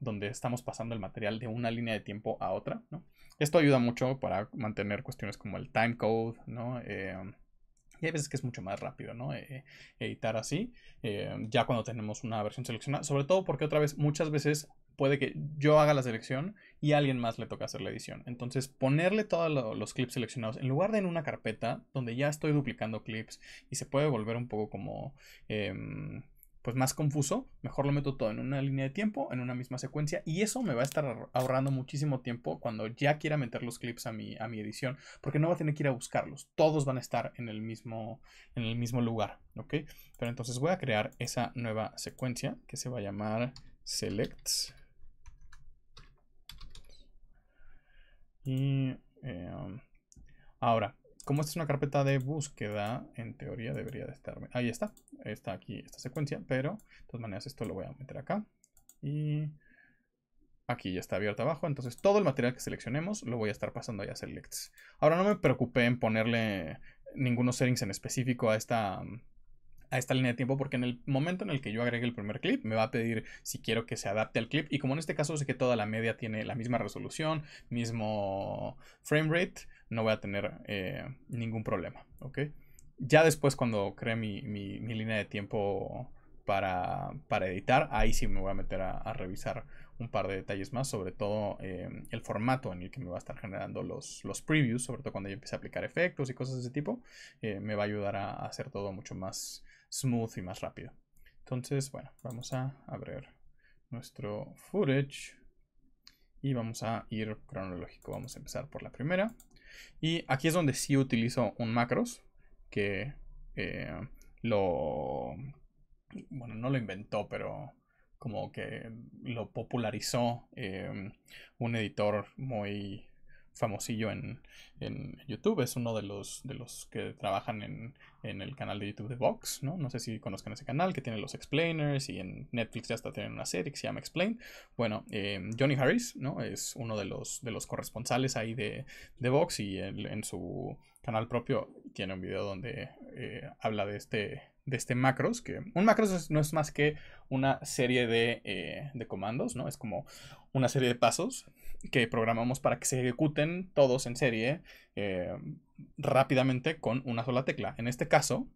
donde estamos pasando el material de una línea de tiempo a otra, ¿no? Esto ayuda mucho para mantener cuestiones como el timecode, ¿no? Em, y hay veces que es mucho más rápido, ¿no? E, e, editar así, em, ya cuando tenemos una versión seleccionada. Sobre todo porque otra vez, muchas veces puede que yo haga la selección y a alguien más le toca hacer la edición. Entonces, ponerle todos los clips seleccionados en lugar de en una carpeta donde ya estoy duplicando clips y se puede volver un poco como... Em, pues más confuso, mejor lo meto todo en una línea de tiempo, en una misma secuencia y eso me va a estar ahorrando muchísimo tiempo cuando ya quiera meter los clips a mi, a mi edición, porque no va a tener que ir a buscarlos, todos van a estar en el mismo, en el mismo lugar, ¿ok? Pero entonces voy a crear esa nueva secuencia que se va a llamar selects y eh, ahora como esta es una carpeta de búsqueda, en teoría debería de estar... Ahí está, está aquí esta secuencia, pero de todas maneras esto lo voy a meter acá. Y aquí ya está abierto abajo, entonces todo el material que seleccionemos lo voy a estar pasando ahí a selects. Ahora no me preocupé en ponerle ninguno settings en específico a esta a esta línea de tiempo porque en el momento en el que yo agregue el primer clip me va a pedir si quiero que se adapte al clip y como en este caso sé que toda la media tiene la misma resolución, mismo frame rate, no voy a tener eh, ningún problema, ¿ok? Ya después cuando cree mi, línea de tiempo para, editar, ahí sí me voy a meter a, revisar un par de detalles más, sobre todo eh, el formato en el que me va a estar generando los, los previews, sobre todo cuando yo empiece a aplicar efectos y cosas de ese tipo, eh, me va a ayudar a, hacer todo mucho más smooth y más rápido. Entonces, bueno, vamos a abrir nuestro footage y vamos a ir cronológico. Vamos a empezar por la primera. Y aquí es donde sí utilizo un macros que eh, lo... Bueno, no lo inventó, pero como que lo popularizó eh, un editor muy famosillo en, en, YouTube, es uno de los, de los que trabajan en, en, el canal de YouTube de Vox, ¿no? No sé si conozcan ese canal que tiene los explainers y en Netflix ya está tienen una serie que se llama Explain, Bueno, em, Johnny Harris, ¿no? Es uno de los, de los corresponsales ahí de, de Vox y en su canal propio tiene un video donde eh, habla de este de este macros, que un macros no es más que una serie de, eh, de comandos, ¿no? Es como una serie de pasos que programamos para que se ejecuten todos en serie eh, rápidamente con una sola tecla. En este caso,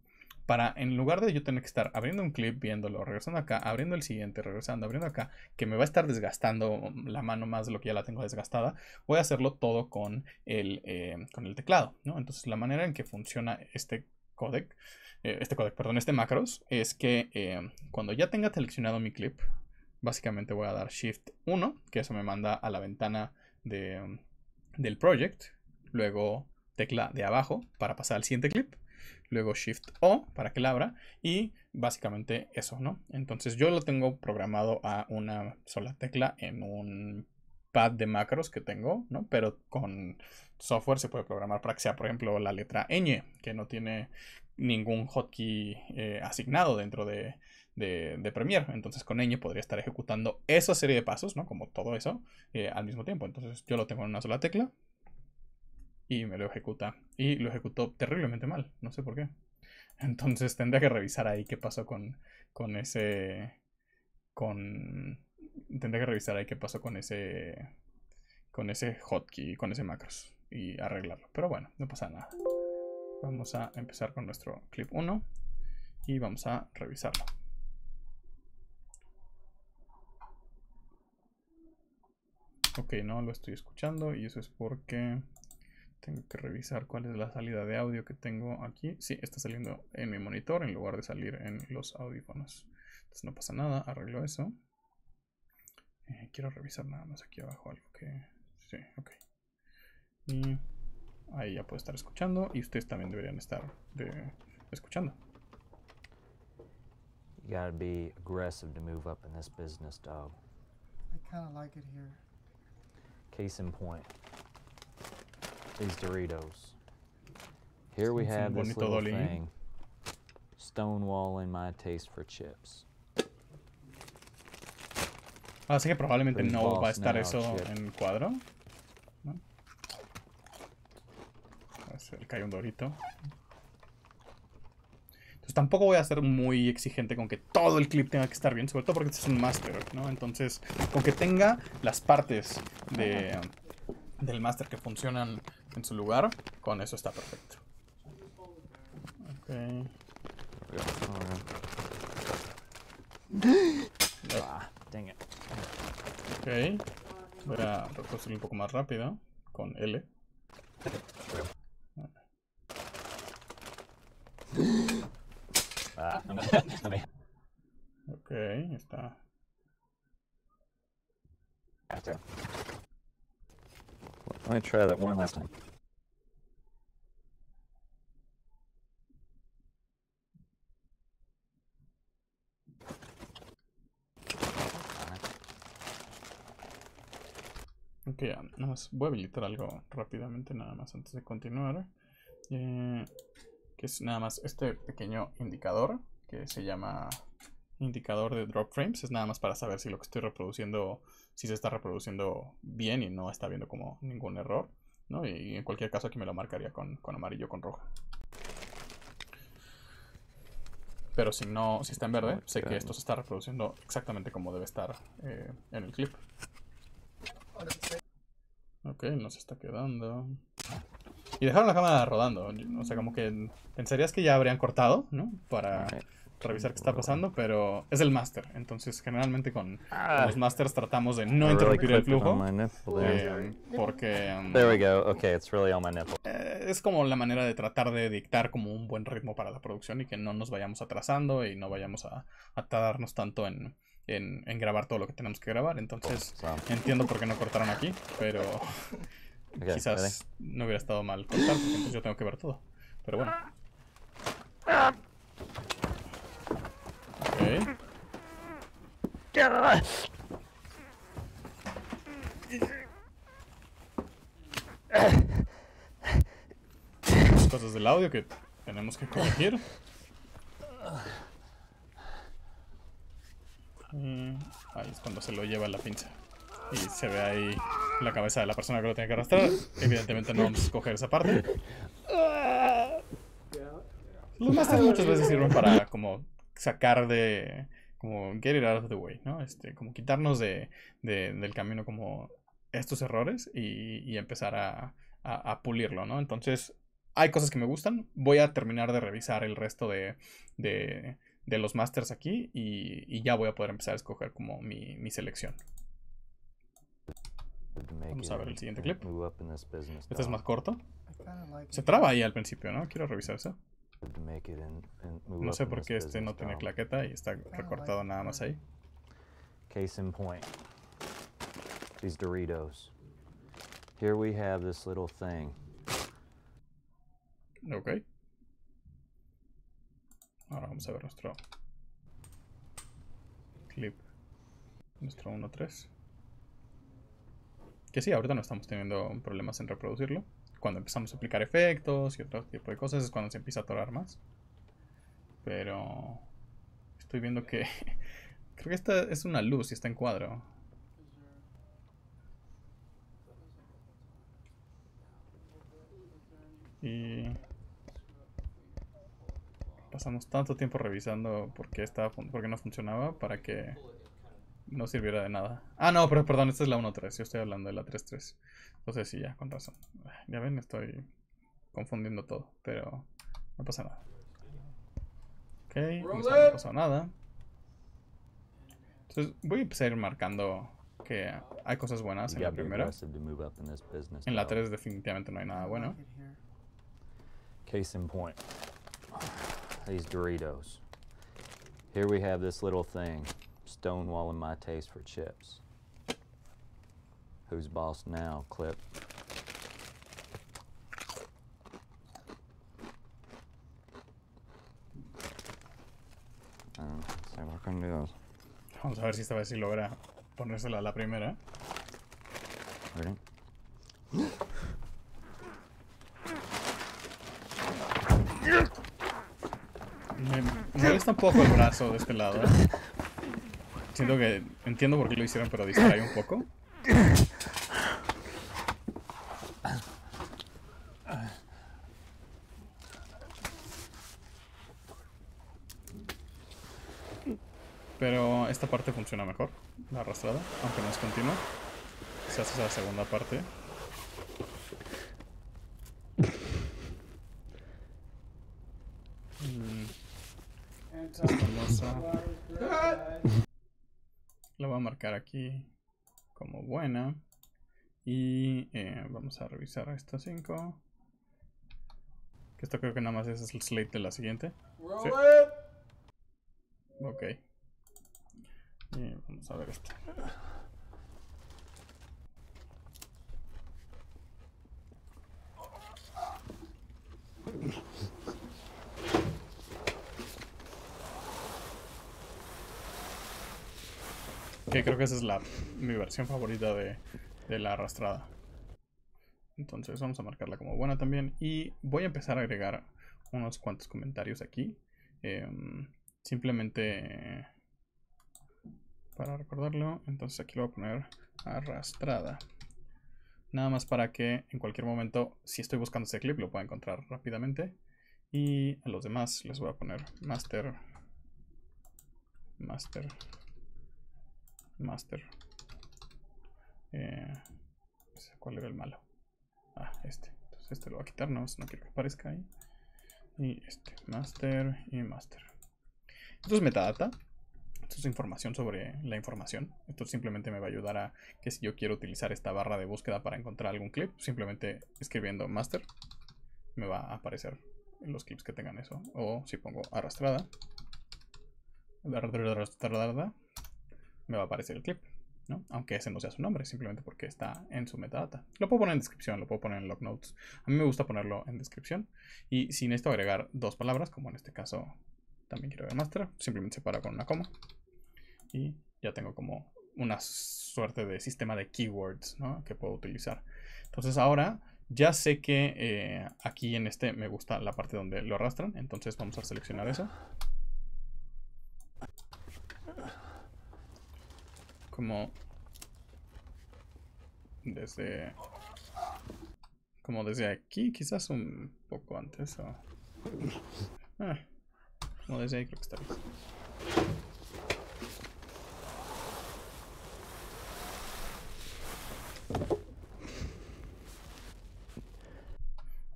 para en lugar de yo tener que estar abriendo un clip, viéndolo, regresando acá, abriendo el siguiente, regresando, abriendo acá, que me va a estar desgastando la mano más de lo que ya la tengo desgastada, voy a hacerlo todo con el, eh, con el teclado, Entonces la manera en que funciona este codec, eh, este codec, perdón, este macros, es que cuando ya tenga seleccionado mi clip, básicamente voy a dar Shift 1, que eso me manda a la ventana del project. Luego tecla de abajo para pasar al siguiente clip. Luego Shift O para que la abra. Y básicamente eso, ¿no? Entonces yo lo tengo programado a una sola tecla en un pad de macros que tengo, ¿no? Pero con software se puede programar para que sea, por ejemplo, la letra ñ, que no tiene ningún hotkey eh, asignado dentro de, de, Premiere. Entonces con ello podría estar ejecutando esa serie de pasos, ¿no? Como todo eso eh, al mismo tiempo. Entonces yo lo tengo en una sola tecla y me lo ejecuta. Y lo ejecutó terriblemente mal, no sé por qué. Entonces tendría que revisar ahí qué pasó con, con ese... con... tendría que revisar ahí qué pasó con ese... con ese hotkey, con ese macros y arreglarlo. Pero bueno, no pasa nada. Vamos a empezar con nuestro clip 1 y vamos a revisarlo. Ok, no lo estoy escuchando y eso es porque tengo que revisar cuál es la salida de audio que tengo aquí. Sí, está saliendo en mi monitor en lugar de salir en los audífonos. Entonces no pasa nada, arreglo eso. Eh, quiero revisar nada más aquí abajo algo que... Sí, ok. Y ahí ya puedo estar escuchando y ustedes también deberían estar eh, escuchando. You be aggressive to move up in this business, dog. I like Case in point, these Doritos. Here we have this little thing, stonewalling my taste for chips. Así que probablemente no va a estar eso en cuadro. ¿No? A ver, cae un dorito. Pues, tampoco voy a ser muy exigente con que todo el clip tenga que estar bien, sobre todo porque este es un master, ¿no? Entonces, con que tenga las partes del master que funcionan en su lugar, con eso está perfecto. Ok. Ah, voy a un poco más rápido con L. Ah, no *laughs* me, no Ok, está. After. Let me try that one last time. okay nada más voy a habilitar algo rápidamente nada más antes de continuar. Eh, que es nada más este pequeño indicador que se llama indicador de drop frames. Es nada más para saber si lo que estoy reproduciendo, si se está reproduciendo bien y no está viendo como ningún error. ¿no? Y en cualquier caso aquí me lo marcaría con, con amarillo, con rojo. Pero si no, si está en verde, sé que esto se está reproduciendo exactamente como debe estar eh, en el clip. Ok, no se está quedando. Y dejaron la cámara rodando. O sea, como que pensarías que ya habrían cortado, ¿no? Para ah, revisar qué está pasando, pero es el máster. Entonces, generalmente con, ah. los masters tratamos de no interrumpir el flujo. Eh, porque... es como la manera de tratar de dictar como un buen ritmo para la producción y que no nos vayamos atrasando y no vayamos a, a tardarnos tanto en... grabar todo lo que tenemos que grabar, entonces entiendo por qué no cortaron aquí, pero Quizás no hubiera estado mal contar, porque entonces yo tengo que ver todo. Pero bueno. cosas del audio que tenemos que corregir. Mm, ahí es cuando se lo lleva la pinza. Y se ve ahí la cabeza de la persona que lo tiene que arrastrar. Evidentemente no vamos a escoger esa parte. Los masters muchas veces sirven para como sacar de... Como get it out of the way, ¿no? Este, como quitarnos de, de del camino como estos errores y, empezar a, pulirlo, ¿no? Entonces, hay cosas que me gustan. Voy a terminar de revisar el resto de, de, de los masters aquí y, y, ya voy a poder empezar a escoger como mi selección. Vamos a ver el siguiente clip. Este es más corto. Se traba ahí al principio, ¿no? Quiero revisar eso. No sé por qué este no tiene claqueta y está recortado nada más ahí. Case in point. These Doritos. Here we have this little thing. Ok. Ahora vamos a ver nuestro clip. Nuestro 1-3 1.3. Que sí, ahorita no estamos teniendo problemas en reproducirlo. Cuando empezamos a aplicar efectos y otro tipo de cosas es cuando se empieza a atorar más. Pero estoy viendo que... *laughs* Creo que esta es una luz y está en cuadro. Y pasamos tanto tiempo revisando por qué, estaba, por qué no funcionaba para que no sirviera de nada. Ah, no, pero perdón, esta es la 1.3. Yo estoy hablando de la 3.3. Entonces sí, ya, con razón. Ya ven, estoy confundiendo todo, pero no pasa nada. Ok, no, pasa nada. Entonces voy a seguir marcando que hay cosas buenas en la primera. En la 3 definitivamente no hay nada bueno. Case in point. These Doritos. Here we have this little thing. stonewalling my taste for chips. Who's boss now, clip? Vamos a ver si esta vez sí logra ponérsela a la primera. ¿Vale? Me molesta un poco el brazo de este lado. ¿eh? Siento que entiendo por qué lo hicieron, pero distrae un poco. Pero esta parte funciona mejor, la arrastrada, aunque no es continua. Se hace la segunda parte. aquí como buena. Y eh, vamos a revisar estas 5. Que esto creo que nada más es el slate de la siguiente. Ok. Y vamos a ver esto Que creo que esa es la, mi versión favorita de, la arrastrada. Entonces vamos a marcarla como buena también. Y voy a empezar a agregar unos cuantos comentarios aquí. Em, simplemente para recordarlo. Entonces aquí lo voy a poner arrastrada. Nada más para que en cualquier momento, si estoy buscando ese clip, lo pueda encontrar rápidamente. Y a los demás les voy a poner master. Master master. Eh, cuál era el malo. Ah, este. Entonces este lo va a quitar, no, no quiero que aparezca ahí. Y este, master y master. Esto es metadata. Esto es información sobre la información. Esto simplemente me va a ayudar a que si yo quiero utilizar esta barra de búsqueda para encontrar algún clip, simplemente escribiendo master me va a aparecer los clips que tengan eso. O si pongo arrastrada, arrastrada, me va a aparecer el clip, Aunque ese no sea su nombre, simplemente porque está en su metadata. Lo puedo poner en descripción, lo puedo poner en log notes. A mí me gusta ponerlo en descripción. Y sin esto agregar dos palabras, como en este caso también quiero ver master, simplemente separa con una coma. Y ya tengo como una suerte de sistema de keywords que puedo utilizar. Entonces ahora ya sé que eh, aquí en este me gusta la parte donde lo arrastran. Entonces vamos a seleccionar eso. como desde como desde aquí quizás un poco antes o ah, como desde ahí creo que está bien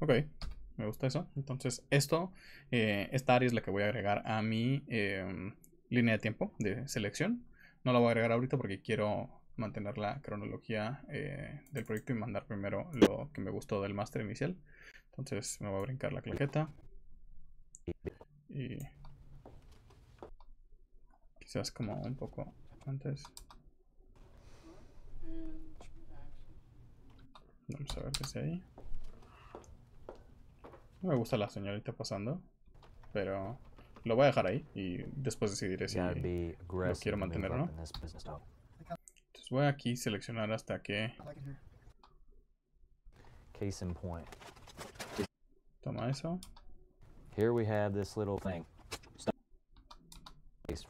ok me gusta eso entonces esto eh, esta área es la que voy a agregar a mi em, línea de tiempo de selección no la voy a agregar ahorita porque quiero mantener la cronología eh, del proyecto y mandar primero lo que me gustó del master inicial. Entonces me voy a brincar la claqueta. Y quizás como un poco antes. Vamos a ver qué es No me gusta la señorita pasando, pero lo voy a dejar ahí y después decidiré si lo quiero mantener o no. Entonces voy aquí a seleccionar hasta que... Case in point. Toma eso. Here we have this little thing.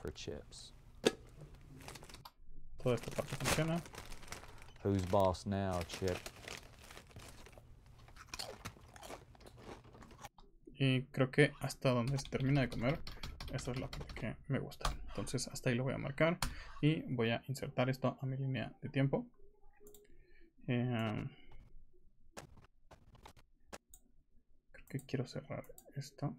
for chips. Toda esta parte funciona. Who's boss now, Chip? Y creo que hasta donde se termina de comer, esta es la que me gusta. Entonces hasta ahí lo voy a marcar y voy a insertar esto a mi línea de tiempo. Eh, creo que quiero cerrar esto.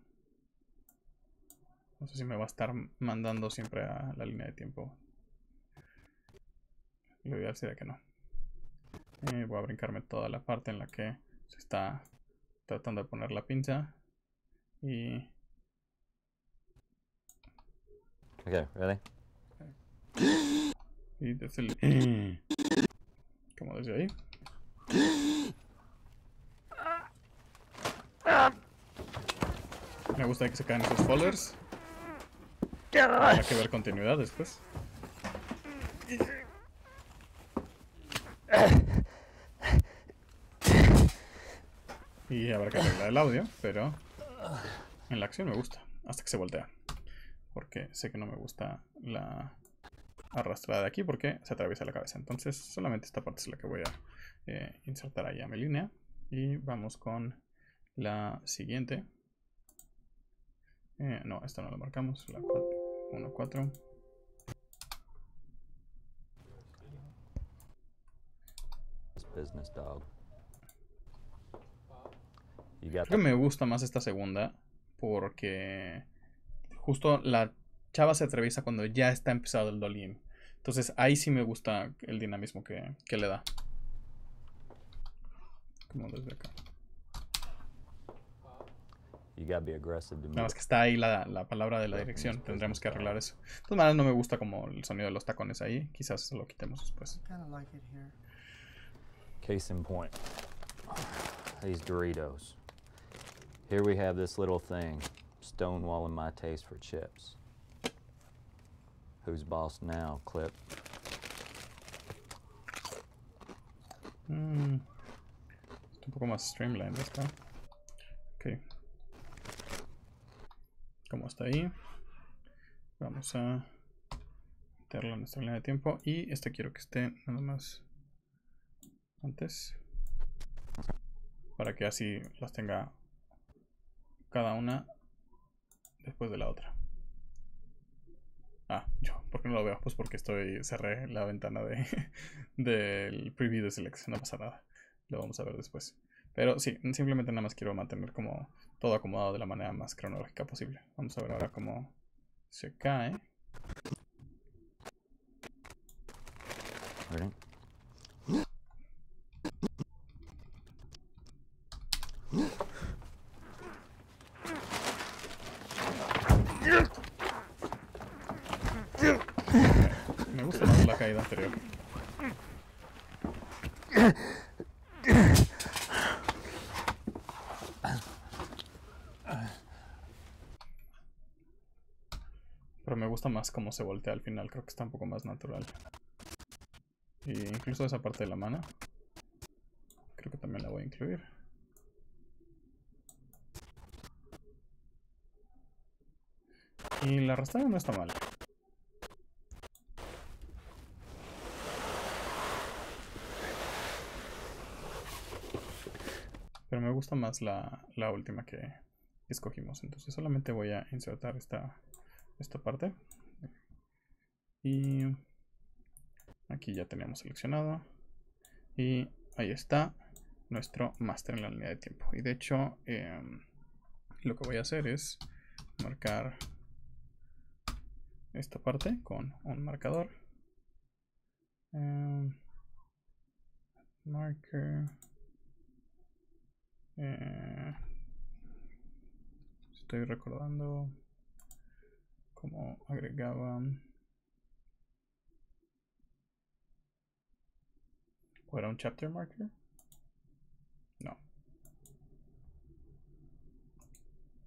No sé si me va a estar mandando siempre a la línea de tiempo. Lo ideal sería que no. Eh, voy a brincarme toda la parte en la que se está tratando de poner la pinza. Eh. Y... Ok, ready. Y desde el... *clears throat* Como desde ahí. Me gusta que se caen esos followers. Habrá que ver continuidad después. *laughs* Y habrá que arreglar el audio, pero en la acción me gusta, hasta que se voltea. Porque sé que no me gusta la arrastrada de aquí porque se atraviesa la cabeza. Entonces solamente esta parte es la que voy a eh, insertar ahí a mi línea. Y vamos con la siguiente. Eh, no, esta no la marcamos. La 14 Business dog. Creo que me gusta más esta segunda porque justo la chava se atraviesa cuando ya está empezado el Dolim. Entonces ahí sí me gusta el dinamismo que, le da. Nada más que está ahí la, la palabra de la dirección. Tendremos que arreglar eso. De todas maneras, no me gusta como el sonido de los tacones ahí. Quizás lo quitemos después. Case in point. These Doritos. Here we have this little thing, stonewalling my taste for chips. Who's boss now, Clip? Hmm. Un poco más streamliners, esta. Ok. Como está ahí. Vamos a meterla en nuestra línea de tiempo. Y esta quiero que esté nada más antes. Para que así las tenga cada una después de la otra. Ah, yo, ¿por qué no lo veo? Pues porque estoy cerré la ventana de *laughs* del preview de selección no pasa nada. Lo vamos a ver después. Pero sí, simplemente nada más quiero mantener como todo acomodado de la manera más cronológica posible. Vamos a ver ahora cómo se cae. como se voltea al final, creo que está un poco más natural. e incluso esa parte de la mano. Creo que también la voy a incluir. Y la arrastrada no está mal. Pero me gusta más la, la última que escogimos. Entonces solamente voy a insertar esta, esta parte aquí ya teníamos seleccionado. Y ahí está nuestro master en la unidad de tiempo. Y de hecho, em, lo que voy a hacer es marcar esta parte con un marcador. Em, marker. Eh, estoy recordando cómo agregaba ¿Fuera un chapter marker? No.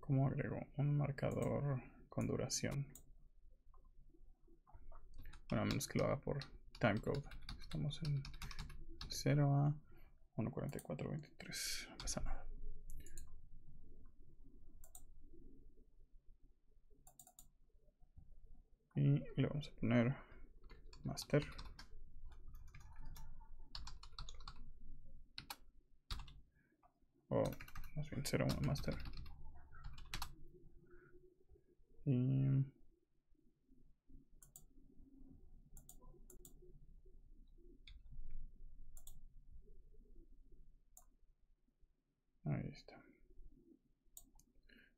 ¿Cómo agrego un marcador con duración? Bueno, a menos que lo haga por timecode. Estamos en 0 a 1.44.23. No pasa nada. Y le vamos a poner master. O más bien será master. Y... Ahí está.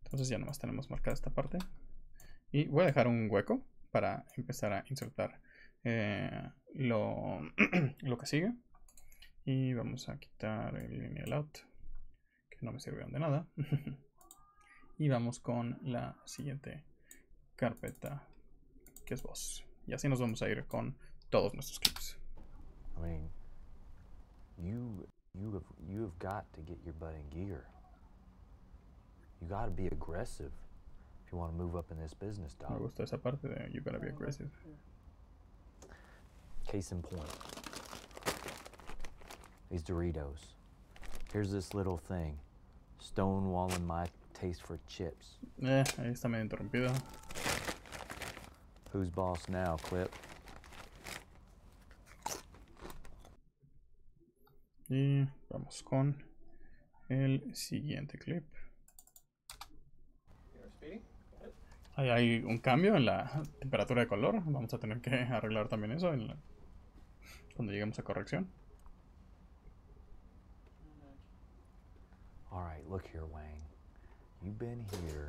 Entonces ya nomás tenemos marcada esta parte. Y voy a dejar un hueco para empezar a insertar eh, lo, *clears throat* lo que sigue. Y vamos a quitar el lineal out no me sirvieron de nada. *laughs* y vamos con la siguiente carpeta, que es vos Y así nos vamos a ir con todos nuestros clips. you, got to get your butt gear. You got be aggressive you want to move up in this business, Me gusta esa parte de you gotta be aggressive. Case in point. These Doritos. Here's this little thing. Stonewalling my taste for chips. Eh, ahí está medio interrumpido. Who's boss now, Clip? Y vamos con el siguiente clip. Ahí hay un cambio en la temperatura de color. Vamos a tener que arreglar también eso cuando lleguemos a corrección. All right, look here, Wang. You've been here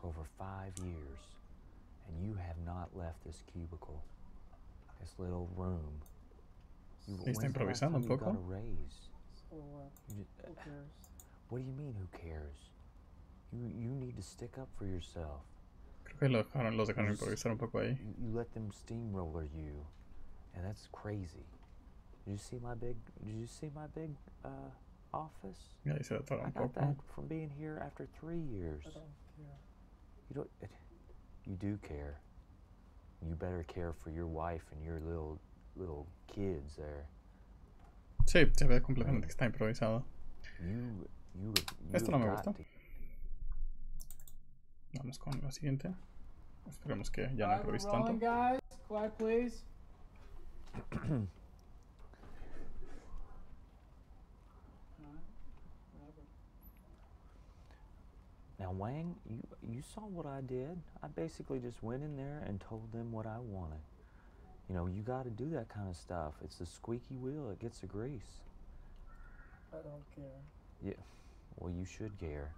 for over five years, and you have not left this cubicle, this little room. You, when's the last time you got a raise? Uh, who uh, cares? What do you mean, who cares? You, you need to stick up for yourself. poco You, you let them steamroller you, and that's crazy. Did you see my big? Did you see my big? Uh, office. Yeah, you said that. I got that from being here after three years. I don't care. You don't. It, you do care. You better care for your wife and your little little kids there. Sí, se ve completamente que está improvisado. You, you, Esto no me gusta. Vamos con lo siguiente. Esperemos que ya no improvises tanto. Guys, quiet, please. *clears throat* Now, Wang, you, you saw what I did. I basically just went in there and told them what I wanted. You know, you got to do that kind of stuff. It's the squeaky wheel, that gets the grease. I don't care. Yeah, well, you should care.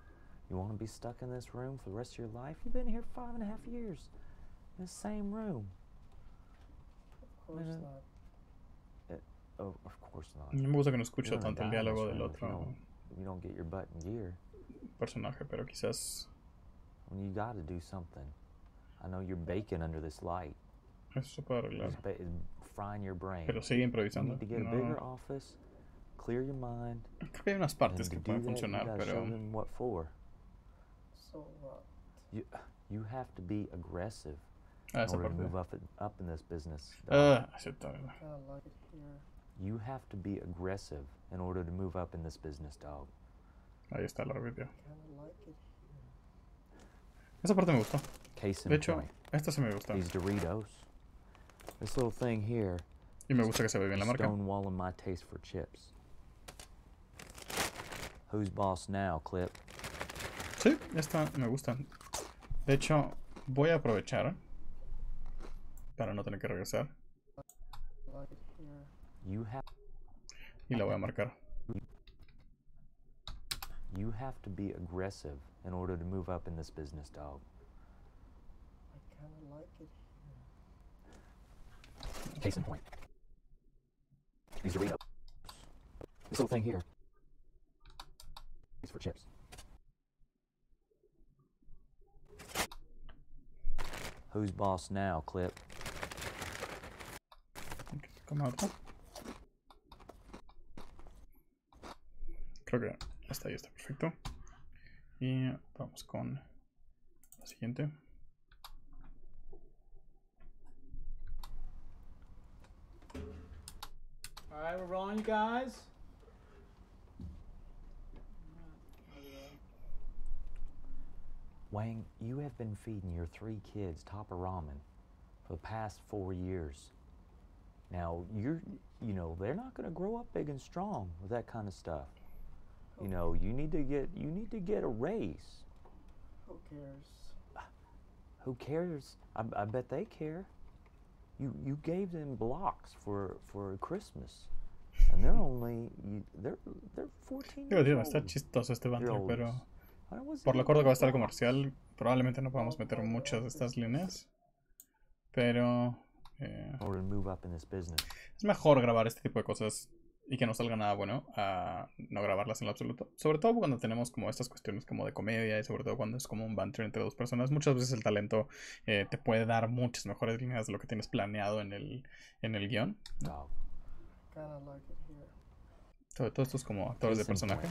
You want to be stuck in this room for the rest of your life? You've been here five and a half years in the same room. Of course not. It, oh, of course not. me gusta que tanto el diálogo del otro. You don't, you don't get your butt in gear. personaje, pero quizás. You gotta do something. I know you're baking under this light. Eso se puede It's Frying your brain. Pero sigue improvisando. You need to get no. a bigger office, clear your mind. Creo que hay unas partes que pueden funcionar, that, pero. What for. So what? You, you have to be aggressive. Ah, esa parte. Move up, up in this business. Ah, cierta verdad. You have to be aggressive in order to move up in this business, dog. Ahí está la arbitrio. Esa parte me gustó. De hecho, esta sí me gusta. Y me gusta que se ve bien la marca. Sí, esta me gusta. De hecho, voy a aprovechar para no tener que regresar. Y la voy a marcar. you have to be aggressive in order to move up in this business, dog. I kind of like it here. Case in point. These Doritos. This little thing here. It's for chips. Who's boss now, Clip? Come out. Click Hasta ahí está perfecto. Y vamos con la siguiente. Alright, we're rolling, you guys. Wang, you have been feeding your three kids topper ramen for the past four years. Now, you're, you know, they're not going to grow up big and strong with that kind of stuff. Oh. You know, you need to get you need to get a raise. Who cares? *sighs* Who cares? I, I bet they care. You you gave them blocks for for Christmas. And they're *laughs* only they're they're 14 chistoso este bando, pero por lo corto que va a estar el comercial, probablemente no podamos meter oh, muchas de estas líneas. Pero eh, es mejor grabar este tipo de cosas y que no salga nada bueno a no grabarlas en lo absoluto. Sobre todo cuando tenemos como estas cuestiones como de comedia y sobre todo cuando es como un banter entre dos personas. Muchas veces el talento eh, te puede dar muchas mejores líneas de lo que tienes planeado en el, en el guión. Sobre todo estos como actores de personaje.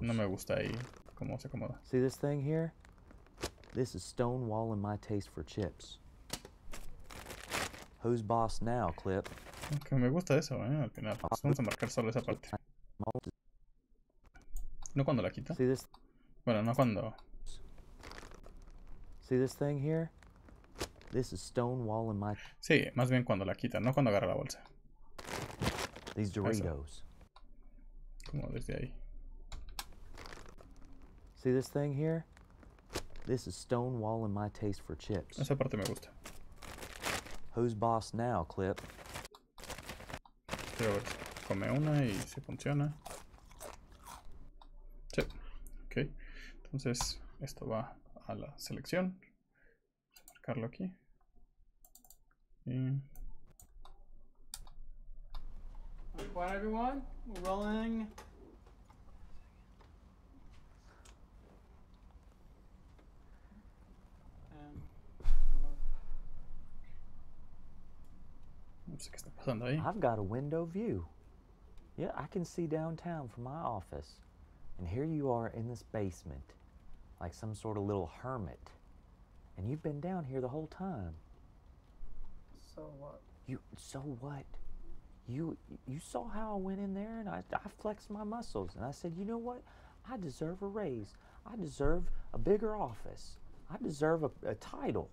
No me gusta ahí cómo se acomoda. this thing here? This is Stonewall and my taste for chips. el boss now, Clip? Que me gusta eso, eh, al final. Pues, vamos a marcar solo esa parte. No cuando la quita. Bueno, no cuando. Sí, más bien cuando la quita, no cuando agarra la bolsa. Eso. Como desde ahí. See this thing here? This is in my taste for chips. Esa parte me gusta. Who's boss now, Clip? Pero come una y si funciona. Sí. Ok. Entonces esto va a la selección. voy a marcarlo aquí. Y... Quiet everyone, we're rolling. No sé qué pasando i I've got a window view. Yeah, I can see downtown from my office. And here you are in this basement, like some sort of little hermit. And you've been down here the whole time. So what? You so what? You you saw how I went in there and I, I flexed my muscles and I said, you know what? I deserve a raise. I deserve a bigger office. I deserve a, a title.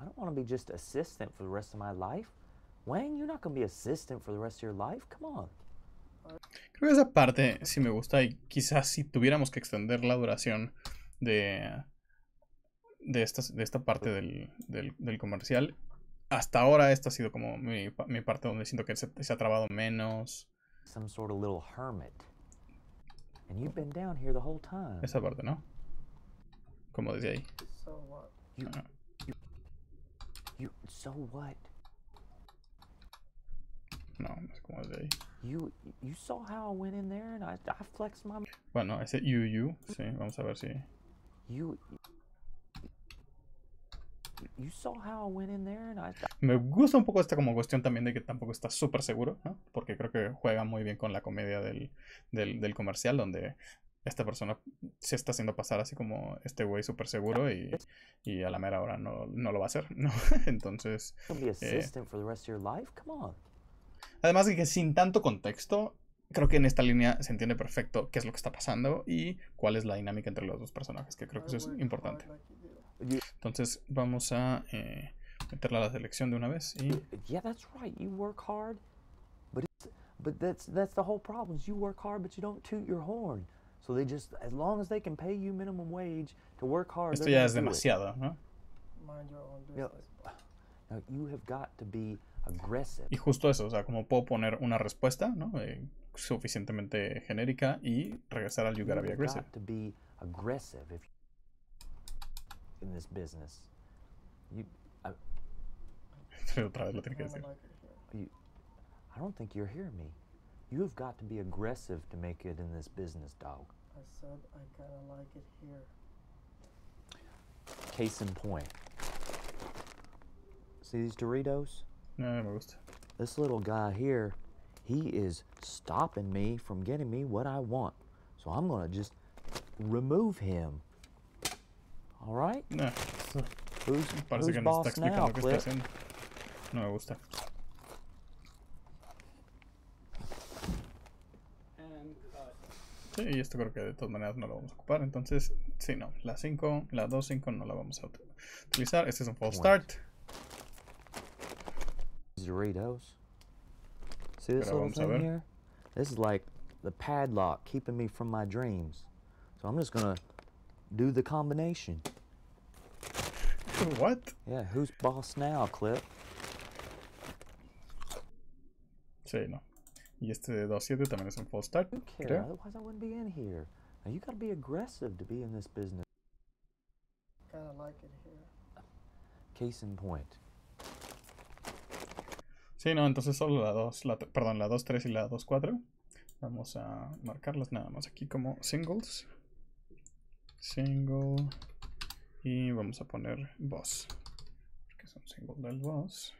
I don't want to be just assistant for the rest of my life. Wang, you're not gonna be assistant for the rest of your life. Come on. Creo que esa parte sí me gusta y quizás si tuviéramos que extender la duración de, de, esta, de esta parte del, del, del comercial, hasta ahora esta ha sido como mi, mi parte donde siento que se, ha trabado menos. Some sort of little hermit. And you've been down here the whole time. Esa parte, ¿no? Como desde ahí. So what? you, so what? No, es como de ahí. Bueno, ese you, you, sí, vamos a ver si... Me gusta un poco esta como cuestión también de que tampoco está súper seguro, ¿no? Porque creo que juega muy bien con la comedia del, comercial, donde esta persona se está haciendo pasar así como este güey súper seguro y, a la mera hora no, lo va a hacer, ¿no? *laughs* Entonces... Además de que sin tanto contexto, creo que en esta línea se entiende perfecto qué es lo que está pasando y cuál es la dinámica entre los dos personajes, que creo que eso es importante. Entonces vamos a eh, meterla a la selección de una vez y... Yeah, that's right. You work hard, but it's, but that's that's the whole problem. Is you work hard, but you don't toot your horn. So they just, as long as they can pay you minimum wage to work hard. Esto ya es demasiado, it. ¿no? Mind your own business. You, know, you have got to be y justo eso, o sea, como puedo poner una respuesta, ¿no? Eh, suficientemente genérica y regresar al you gotta be aggressive. *laughs* Otra vez lo tiene que decir. You, I don't think you're hearing me. You have got to be aggressive to make it in this business, dog. I said I kinda like it here. Case in point. See these Doritos? No, most. This little guy here, he is stopping me from getting me what I want. So I'm going to just remove him. All right? No. So who's, who's que boss now, Clip? No me gusta. Uh, sí, y esto creo que de todas maneras no lo vamos a ocupar. Entonces, sí, no. La 5, la 5 no la vamos a utilizar. Este es un false start. Doritos. See this little thing here? This is like the padlock keeping me from my dreams. So I'm just gonna do the combination. *laughs* what? Yeah, who's boss now, Clip? Sí, no. Y este de 2.7 también es un full start, You care, creo. otherwise I wouldn't be in here. Now you gotta be aggressive to be in this business. Kinda like it here. Case in point. Sí, no, entonces solo la 2, perdón, la 2.3 y la 2.4. Vamos a marcarlas nada más aquí como singles. Single. Y vamos a poner boss. Que son single del boss.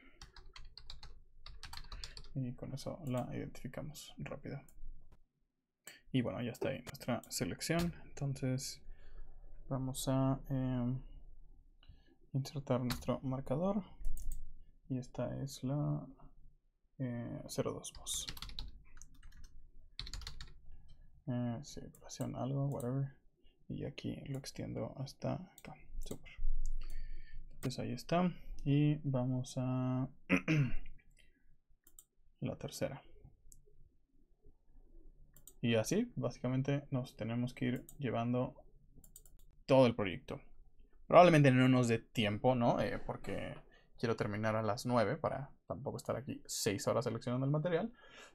Y con eso la identificamos rápido. Y bueno, ya está ahí nuestra selección. Entonces vamos a em, insertar nuestro marcador. Y esta es la eh, 02 boss. Eh, algo, whatever. Y aquí lo extiendo hasta acá. Super. Pues ahí está. Y vamos a *clears throat* la tercera. Y así, básicamente, nos tenemos que ir llevando todo el proyecto. Probablemente no nos dé tiempo, ¿no? Eh, porque quiero terminar a las 9 para tampoco estar aquí 6 horas seleccionando el material.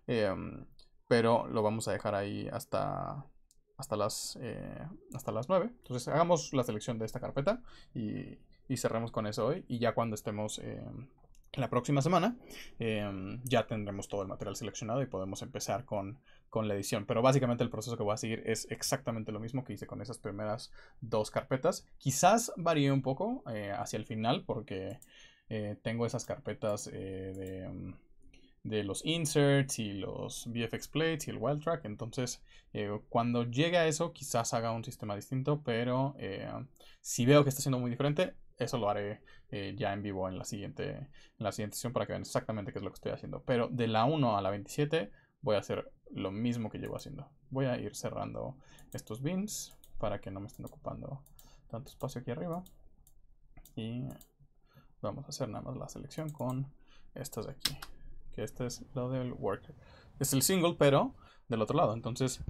Em, pero lo vamos a dejar ahí hasta, hasta, las, eh, hasta las 9. Entonces hagamos la selección de esta carpeta y, y cerremos con eso hoy. Y ya cuando estemos em, la próxima semana, em, ya tendremos todo el material seleccionado y podemos empezar con, con la edición. Pero básicamente el proceso que voy a seguir es exactamente lo mismo que hice con esas primeras dos carpetas. Quizás varíe un poco eh, hacia el final porque eh, tengo esas carpetas eh, mm, de, los inserts y los VFX plates y el wild track. Entonces, eh, cuando llegue a eso, quizás haga un sistema distinto, pero si veo que está siendo muy diferente, eso lo haré ya en vivo en la siguiente en la siguiente sesión para que vean exactamente qué es lo que estoy haciendo. Pero de la 1 a la 27 voy a hacer lo mismo que llevo haciendo. Voy a ir cerrando estos bins para que no me estén ocupando tanto espacio aquí arriba. Y vamos a hacer nada más la selección con estas de aquí que este es lo del worker es el single pero del otro lado entonces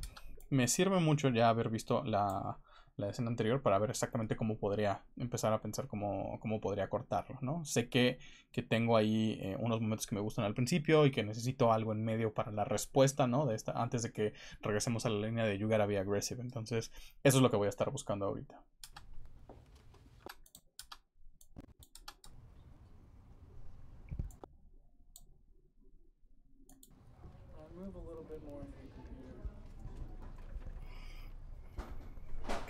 me sirve mucho ya haber visto la, escena anterior para ver exactamente cómo podría empezar a pensar cómo, cómo podría cortarlo, ¿no? Sé que, tengo ahí eh, unos momentos que me gustan al principio y que necesito algo en medio para la respuesta, ¿no? De esta, antes de que regresemos a la línea de You Gotta Be Aggressive. Entonces, eso es lo que voy a estar buscando ahorita.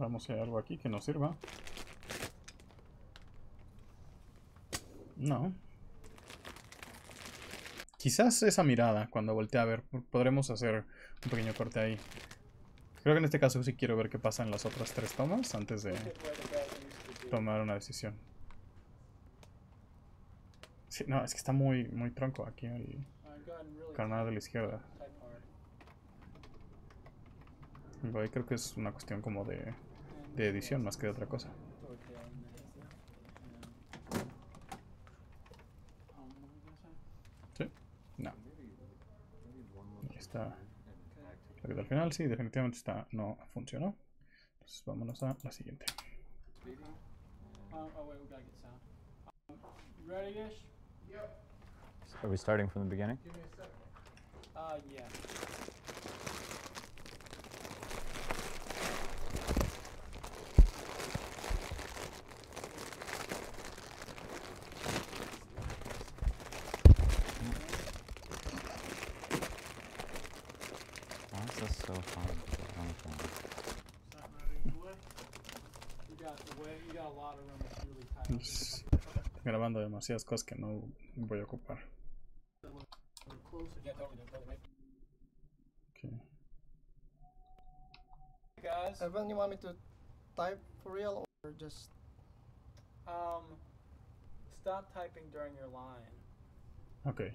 Vamos a ver algo aquí que nos sirva. No. Quizás esa mirada, cuando voltee a ver, podremos hacer un pequeño corte ahí. Creo que en este caso sí quiero ver qué pasa en las otras tres tomas antes de tomar una decisión. no, es que está muy, muy tronco aquí Carnada de la izquierda. Ahí creo que es una cuestión como de de edición más que de otra cosa. ¿Sí? No. Ahí está. La que al final, sí, definitivamente está, no funcionó. Entonces vámonos a la siguiente. Are we starting from the beginning? Uh, yeah. Pues, grabando demasiadas cosas que no voy a ocupar. Okay. Guys. Evan, you want me to type for real or just? Um, stop typing during your line. Okay.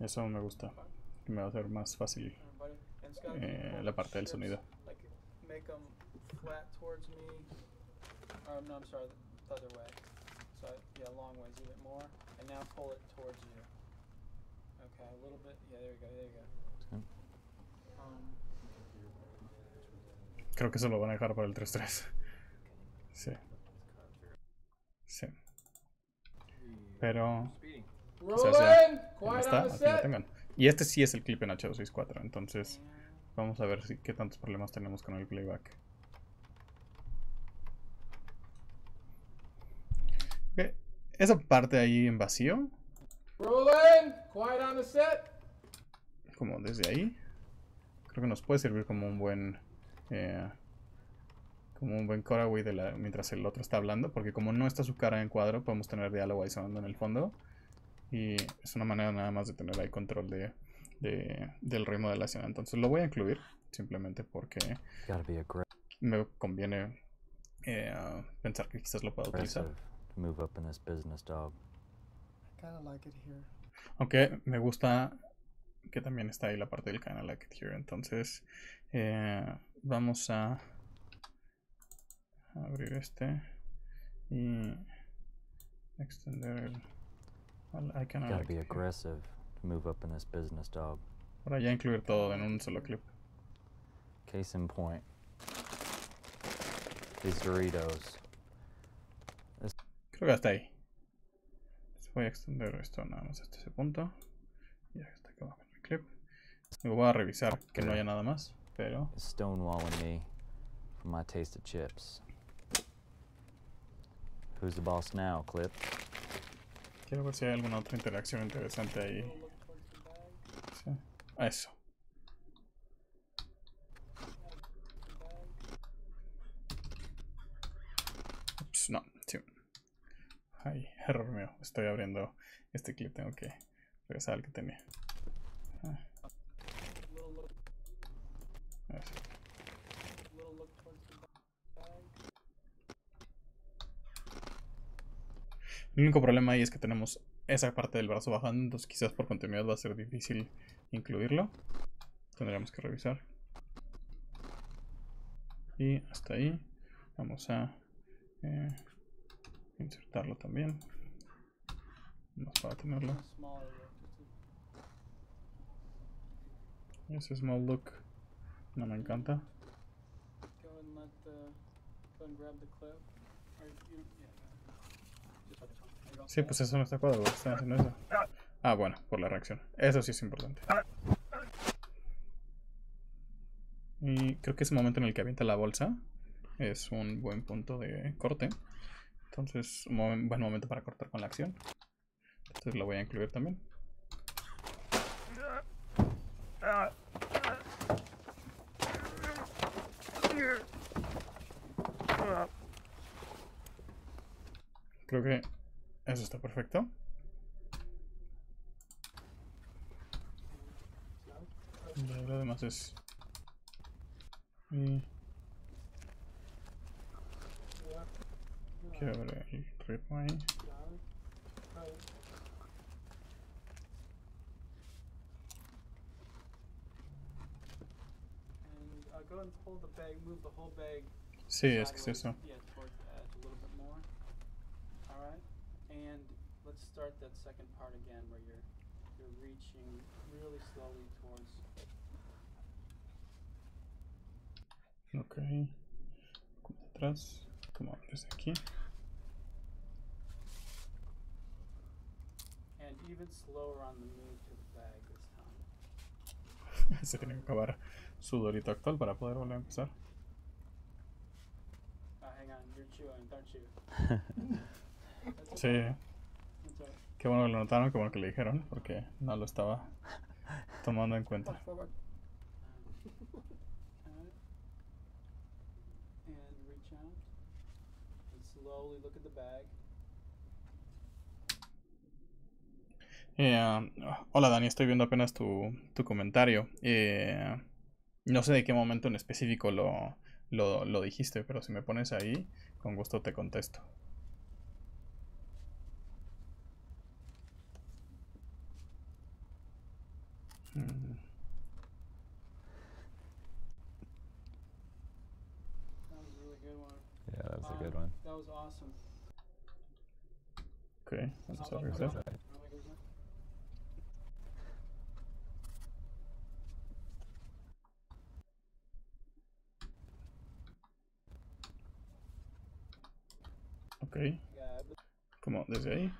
Eso me gusta. Me va a hacer más fácil eh, la parte del sonido. Em Oh, no, I'm sorry, the other way. So yeah, long ways, a bit more, and now pull it towards you. Okay, a little bit. Yeah, there you go, there you go. Um, Creo que se lo van a dejar para el 3-3. sí. Sí. Pero... O sea, sea, ya está, así lo tengan. Y este sí es el clip en H264, entonces vamos a ver si, qué tantos problemas tenemos con el playback. Esa parte ahí en vacío. Como desde ahí. Creo que nos puede servir como un buen... Eh, como un buen cutaway de la, mientras el otro está hablando. Porque como no está su cara en cuadro, podemos tener diálogo ahí sonando en el fondo. Y es una manera nada más de tener ahí control de, del ritmo de la escena. Entonces lo voy a incluir simplemente porque me conviene eh, pensar que quizás lo pueda utilizar move up in this business, dog. I kind of like it here. Okay, me gusta que también está ahí la parte del kinda like it here. Entonces, eh, vamos a abrir este y extender el. I Gotta be aggressive to move up in this business, dog. Para ya incluir todo en un solo clip. Case in point. These Doritos. Creo que hasta ahí. Voy a extender esto nada más hasta ese punto. Y está acá abajo el clip. Lo voy a revisar que no haya nada más, pero... chips. Who's the boss now, Clip? Quiero ver si hay alguna otra interacción interesante ahí. Eso. Ay, error mío. Estoy abriendo este clip. Tengo que regresar al que tenía. Ah. El único problema ahí es que tenemos esa parte del brazo bajando, entonces quizás por continuidad va a ser difícil incluirlo. Tendríamos que revisar. Y hasta ahí. Vamos a... Eh, insertarlo también más para tenerlo ese small look no me encanta Sí, pues eso no está cuadrado, Ah, bueno, por la reacción. Eso sí es importante. Y creo que ese momento en el que avienta la bolsa es un buen punto de corte. Entonces, buen momento para cortar con la acción. Entonces lo voy a incluir también. Creo que eso está perfecto. Lo demás es... Dobra, i replay. Go ahead and pull the bag, move the whole bag. See, es que es eso. Yeah, towards the edge a little bit more. Alright. And let's start that second part again where you're you're reaching really slowly towards Ok. Come on, Como desde key. even slower on the move to the bag this time. *laughs* Se tiene que acabar su dorito actual para poder volver a empezar. Ah, hang on, you're chewing, don't you? *laughs* okay. Sí. Okay. Qué bueno que lo notaron, qué bueno que le dijeron, porque no lo estaba tomando en cuenta. And reach out and slowly look at the bag. Eh, hola Dani, estoy viendo apenas tu, comentario. Eh, no sé de qué momento en específico lo, lo, dijiste, pero si me pones ahí, con gusto te contesto. a good Ok. ¿Cómo? ¿Desde ahí?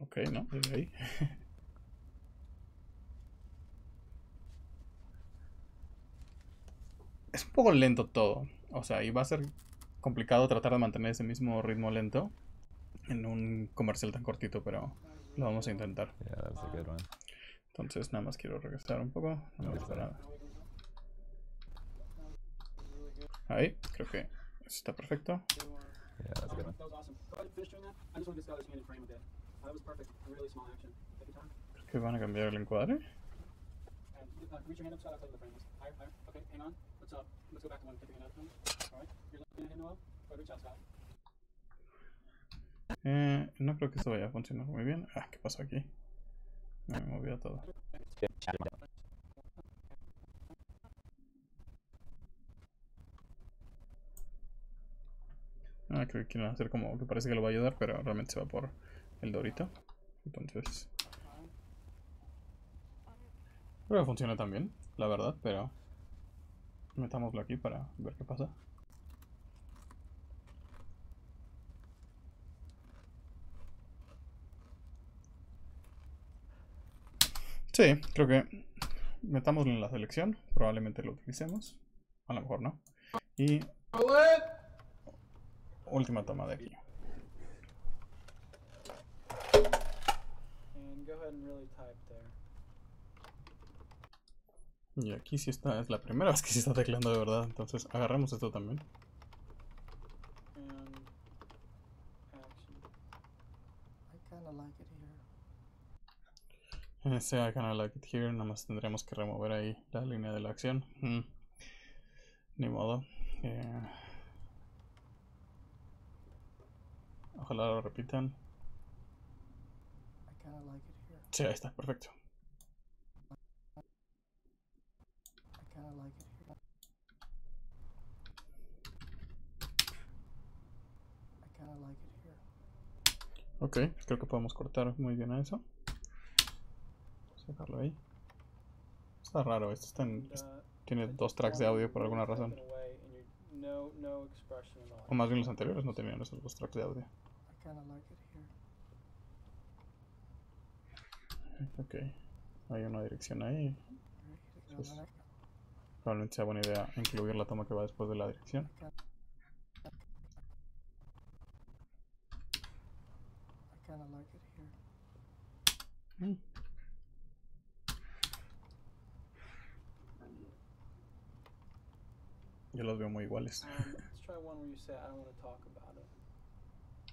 Ok, no, desde ahí. *laughs* es un poco lento todo. O sea, y va a ser complicado tratar de mantener ese mismo ritmo lento en un comercial tan cortito, pero lo vamos a intentar. Entonces, nada más quiero regresar un poco. Ahí, creo que Está perfecto. creo que van a cambiar el encuadre? Eh, no creo que esto vaya a funcionar muy bien. Ah, ¿qué pasó aquí? Me movió todo. Ah, que quieren hacer como que parece que lo va a ayudar, pero realmente se va por el dorito. Entonces... Creo que funciona también, la verdad, pero... Metámoslo aquí para ver qué pasa. Sí, creo que metámoslo en la selección. Probablemente lo utilicemos. A lo mejor no. Y última toma de aquí. Y aquí si está, es la primera *laughs* vez que se está teclando de verdad, entonces agarramos esto también. Ese eh, I kinda like it here, nada más tendremos que remover ahí la línea de la acción. Mm. Ni modo. Eh, Ojalá lo repitan. Sí, ahí está, perfecto. Ok, creo que podemos cortar muy bien a eso. Vamos ahí. Está raro, esto uh, tiene dos tracks de audio por alguna razón. O más bien los anteriores no tenían esos dos tracks de audio. Hay una dirección ahí. Pues, probablemente sea buena idea incluir la toma que va después de la dirección. Mm. Yo los veo muy iguales.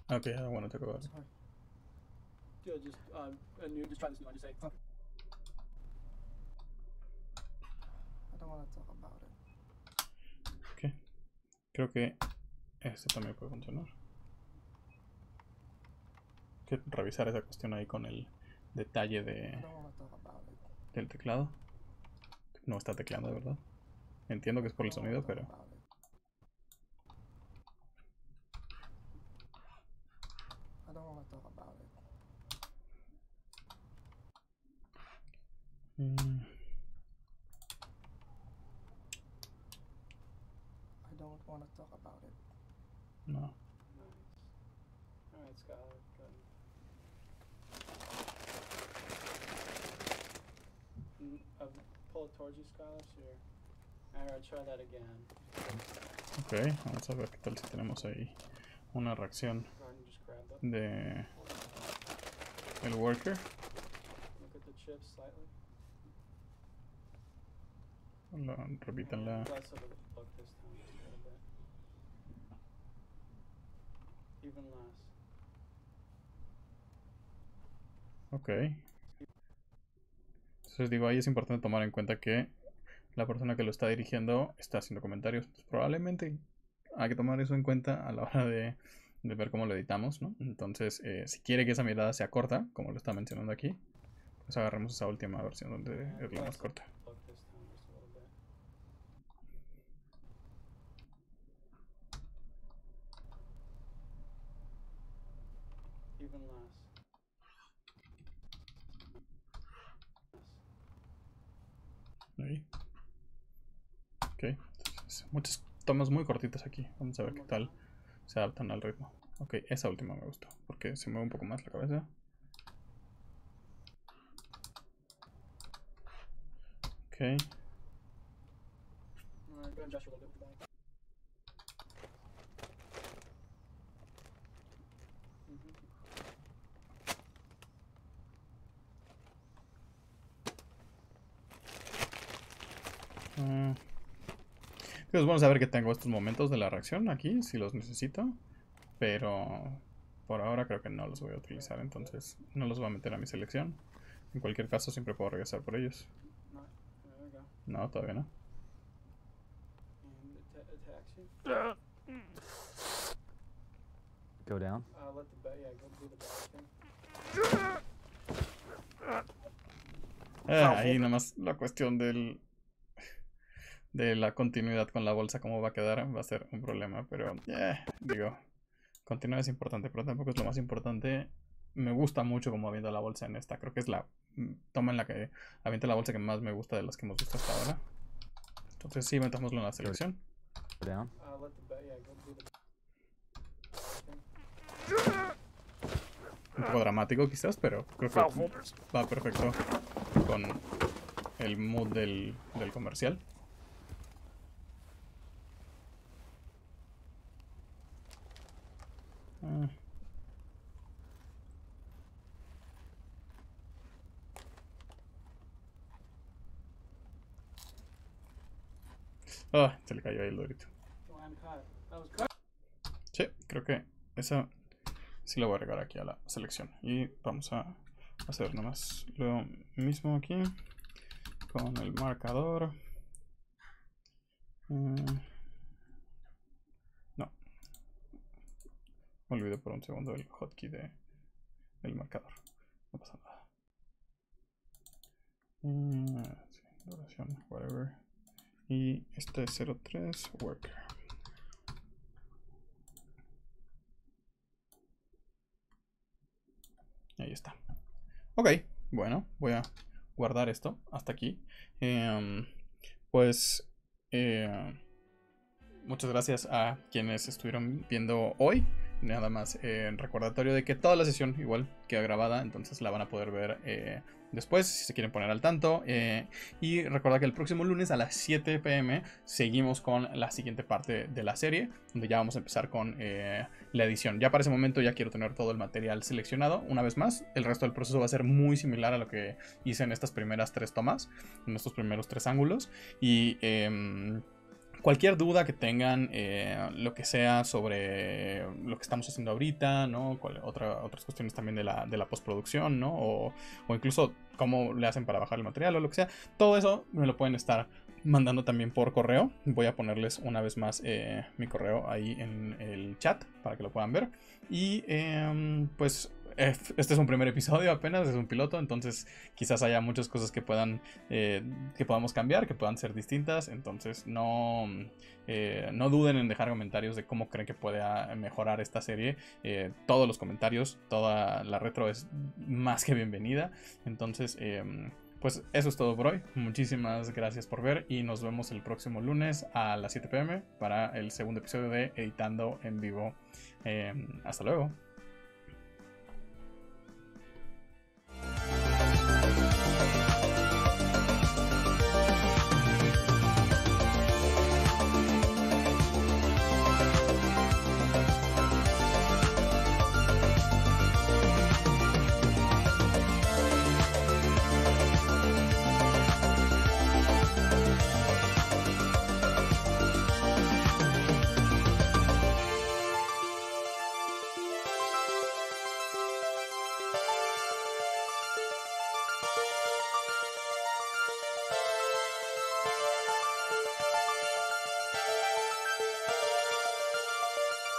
Ah, okay, ah, I te want to talk about Creo que esto también puede funcionar. Hay que revisar esa cuestión ahí con el detalle de del teclado. No está tecleando, de verdad. Entiendo que es por el sonido, pero... Mm. I don't want to talk about it. No. Nice. All right, Scott. I'll pull it towards you, Scholar, I'll try that again. Okay, vamos a ver qué tal si tenemos ahí una reacción de el worker. Look at the chips, slightly repitan la Ok. Entonces digo, ahí es importante tomar en cuenta que la persona que lo está dirigiendo está haciendo comentarios. probablemente hay que tomar eso en cuenta a la hora de, ver cómo lo editamos, ¿no? Entonces, eh, si quiere que esa mirada sea corta, como lo está mencionando aquí, pues agarramos esa última versión donde es la más corta. muchas, tomas muy cortitas aquí. Vamos a ver qué tal se adaptan al ritmo. Ok, esa última me gustó, porque se mueve un poco más la cabeza. Ok. Pues vamos a ver que tengo estos momentos de la reacción aquí, si los necesito. Pero por ahora creo que no los voy a utilizar, entonces no los voy a meter a mi selección. En cualquier caso siempre puedo regresar por ellos. No, todavía no. Go down. ahí la cuestión del de la continuidad con la bolsa, cómo va a quedar, va a ser un problema. Pero, eh, digo, continuar es importante, pero tampoco es lo más importante. Me gusta mucho cómo avienta la bolsa en esta. Creo que es la mm, toma en la que avienta la bolsa que más me gusta de las que hemos visto hasta ahora. Entonces sí, metámoslo en la selección. Un poco dramático quizás, pero creo que va perfecto con el mood del, del comercial. Ah, se le cayó ahí el dorito. Sí, creo que esa sí la voy a agregar aquí a la selección. Y vamos a hacer nomás lo mismo aquí con el marcador. Mm. olvidé por un segundo el hotkey de, del marcador. No pasa nada. Mm, duración, whatever. Y este es 03 worker. Ahí está. Ok, bueno, voy a guardar esto hasta aquí. Em, pues eh, muchas gracias a quienes estuvieron viendo hoy. Nada más, eh, en recordatorio de que toda la sesión igual queda grabada, entonces la van a poder ver eh, después si se quieren poner al tanto. Eh, y recordar que el próximo lunes a las 7 pm seguimos con la siguiente parte de la serie, donde ya vamos a empezar con la edición. Ya para ese momento ya quiero tener todo el material seleccionado. Una vez más, el resto del proceso va a ser muy similar a lo que hice en estas primeras tres tomas, en estos primeros tres ángulos. Y em, Cualquier duda que tengan, eh, lo que sea sobre lo que estamos haciendo ahorita, ¿no? Otra, otras cuestiones también de la, postproducción, ¿no? O, incluso cómo le hacen para bajar el material o lo que sea. Todo eso me lo pueden estar mandando también por correo. Voy a ponerles una vez más eh, mi correo ahí en el chat para que lo puedan ver. Y em, pues eh, este es un primer episodio apenas, es un piloto, entonces quizás haya muchas cosas que puedan eh, que podamos cambiar, que puedan ser distintas, entonces no eh, no duden en dejar comentarios de cómo creen que pueda mejorar esta serie. todos los comentarios, toda la retro es más que bienvenida, entonces em, pues eso es todo por hoy. Muchísimas gracias por ver y nos vemos el próximo lunes a las 7 pm para el segundo episodio de Editando en vivo. Em, hasta luego.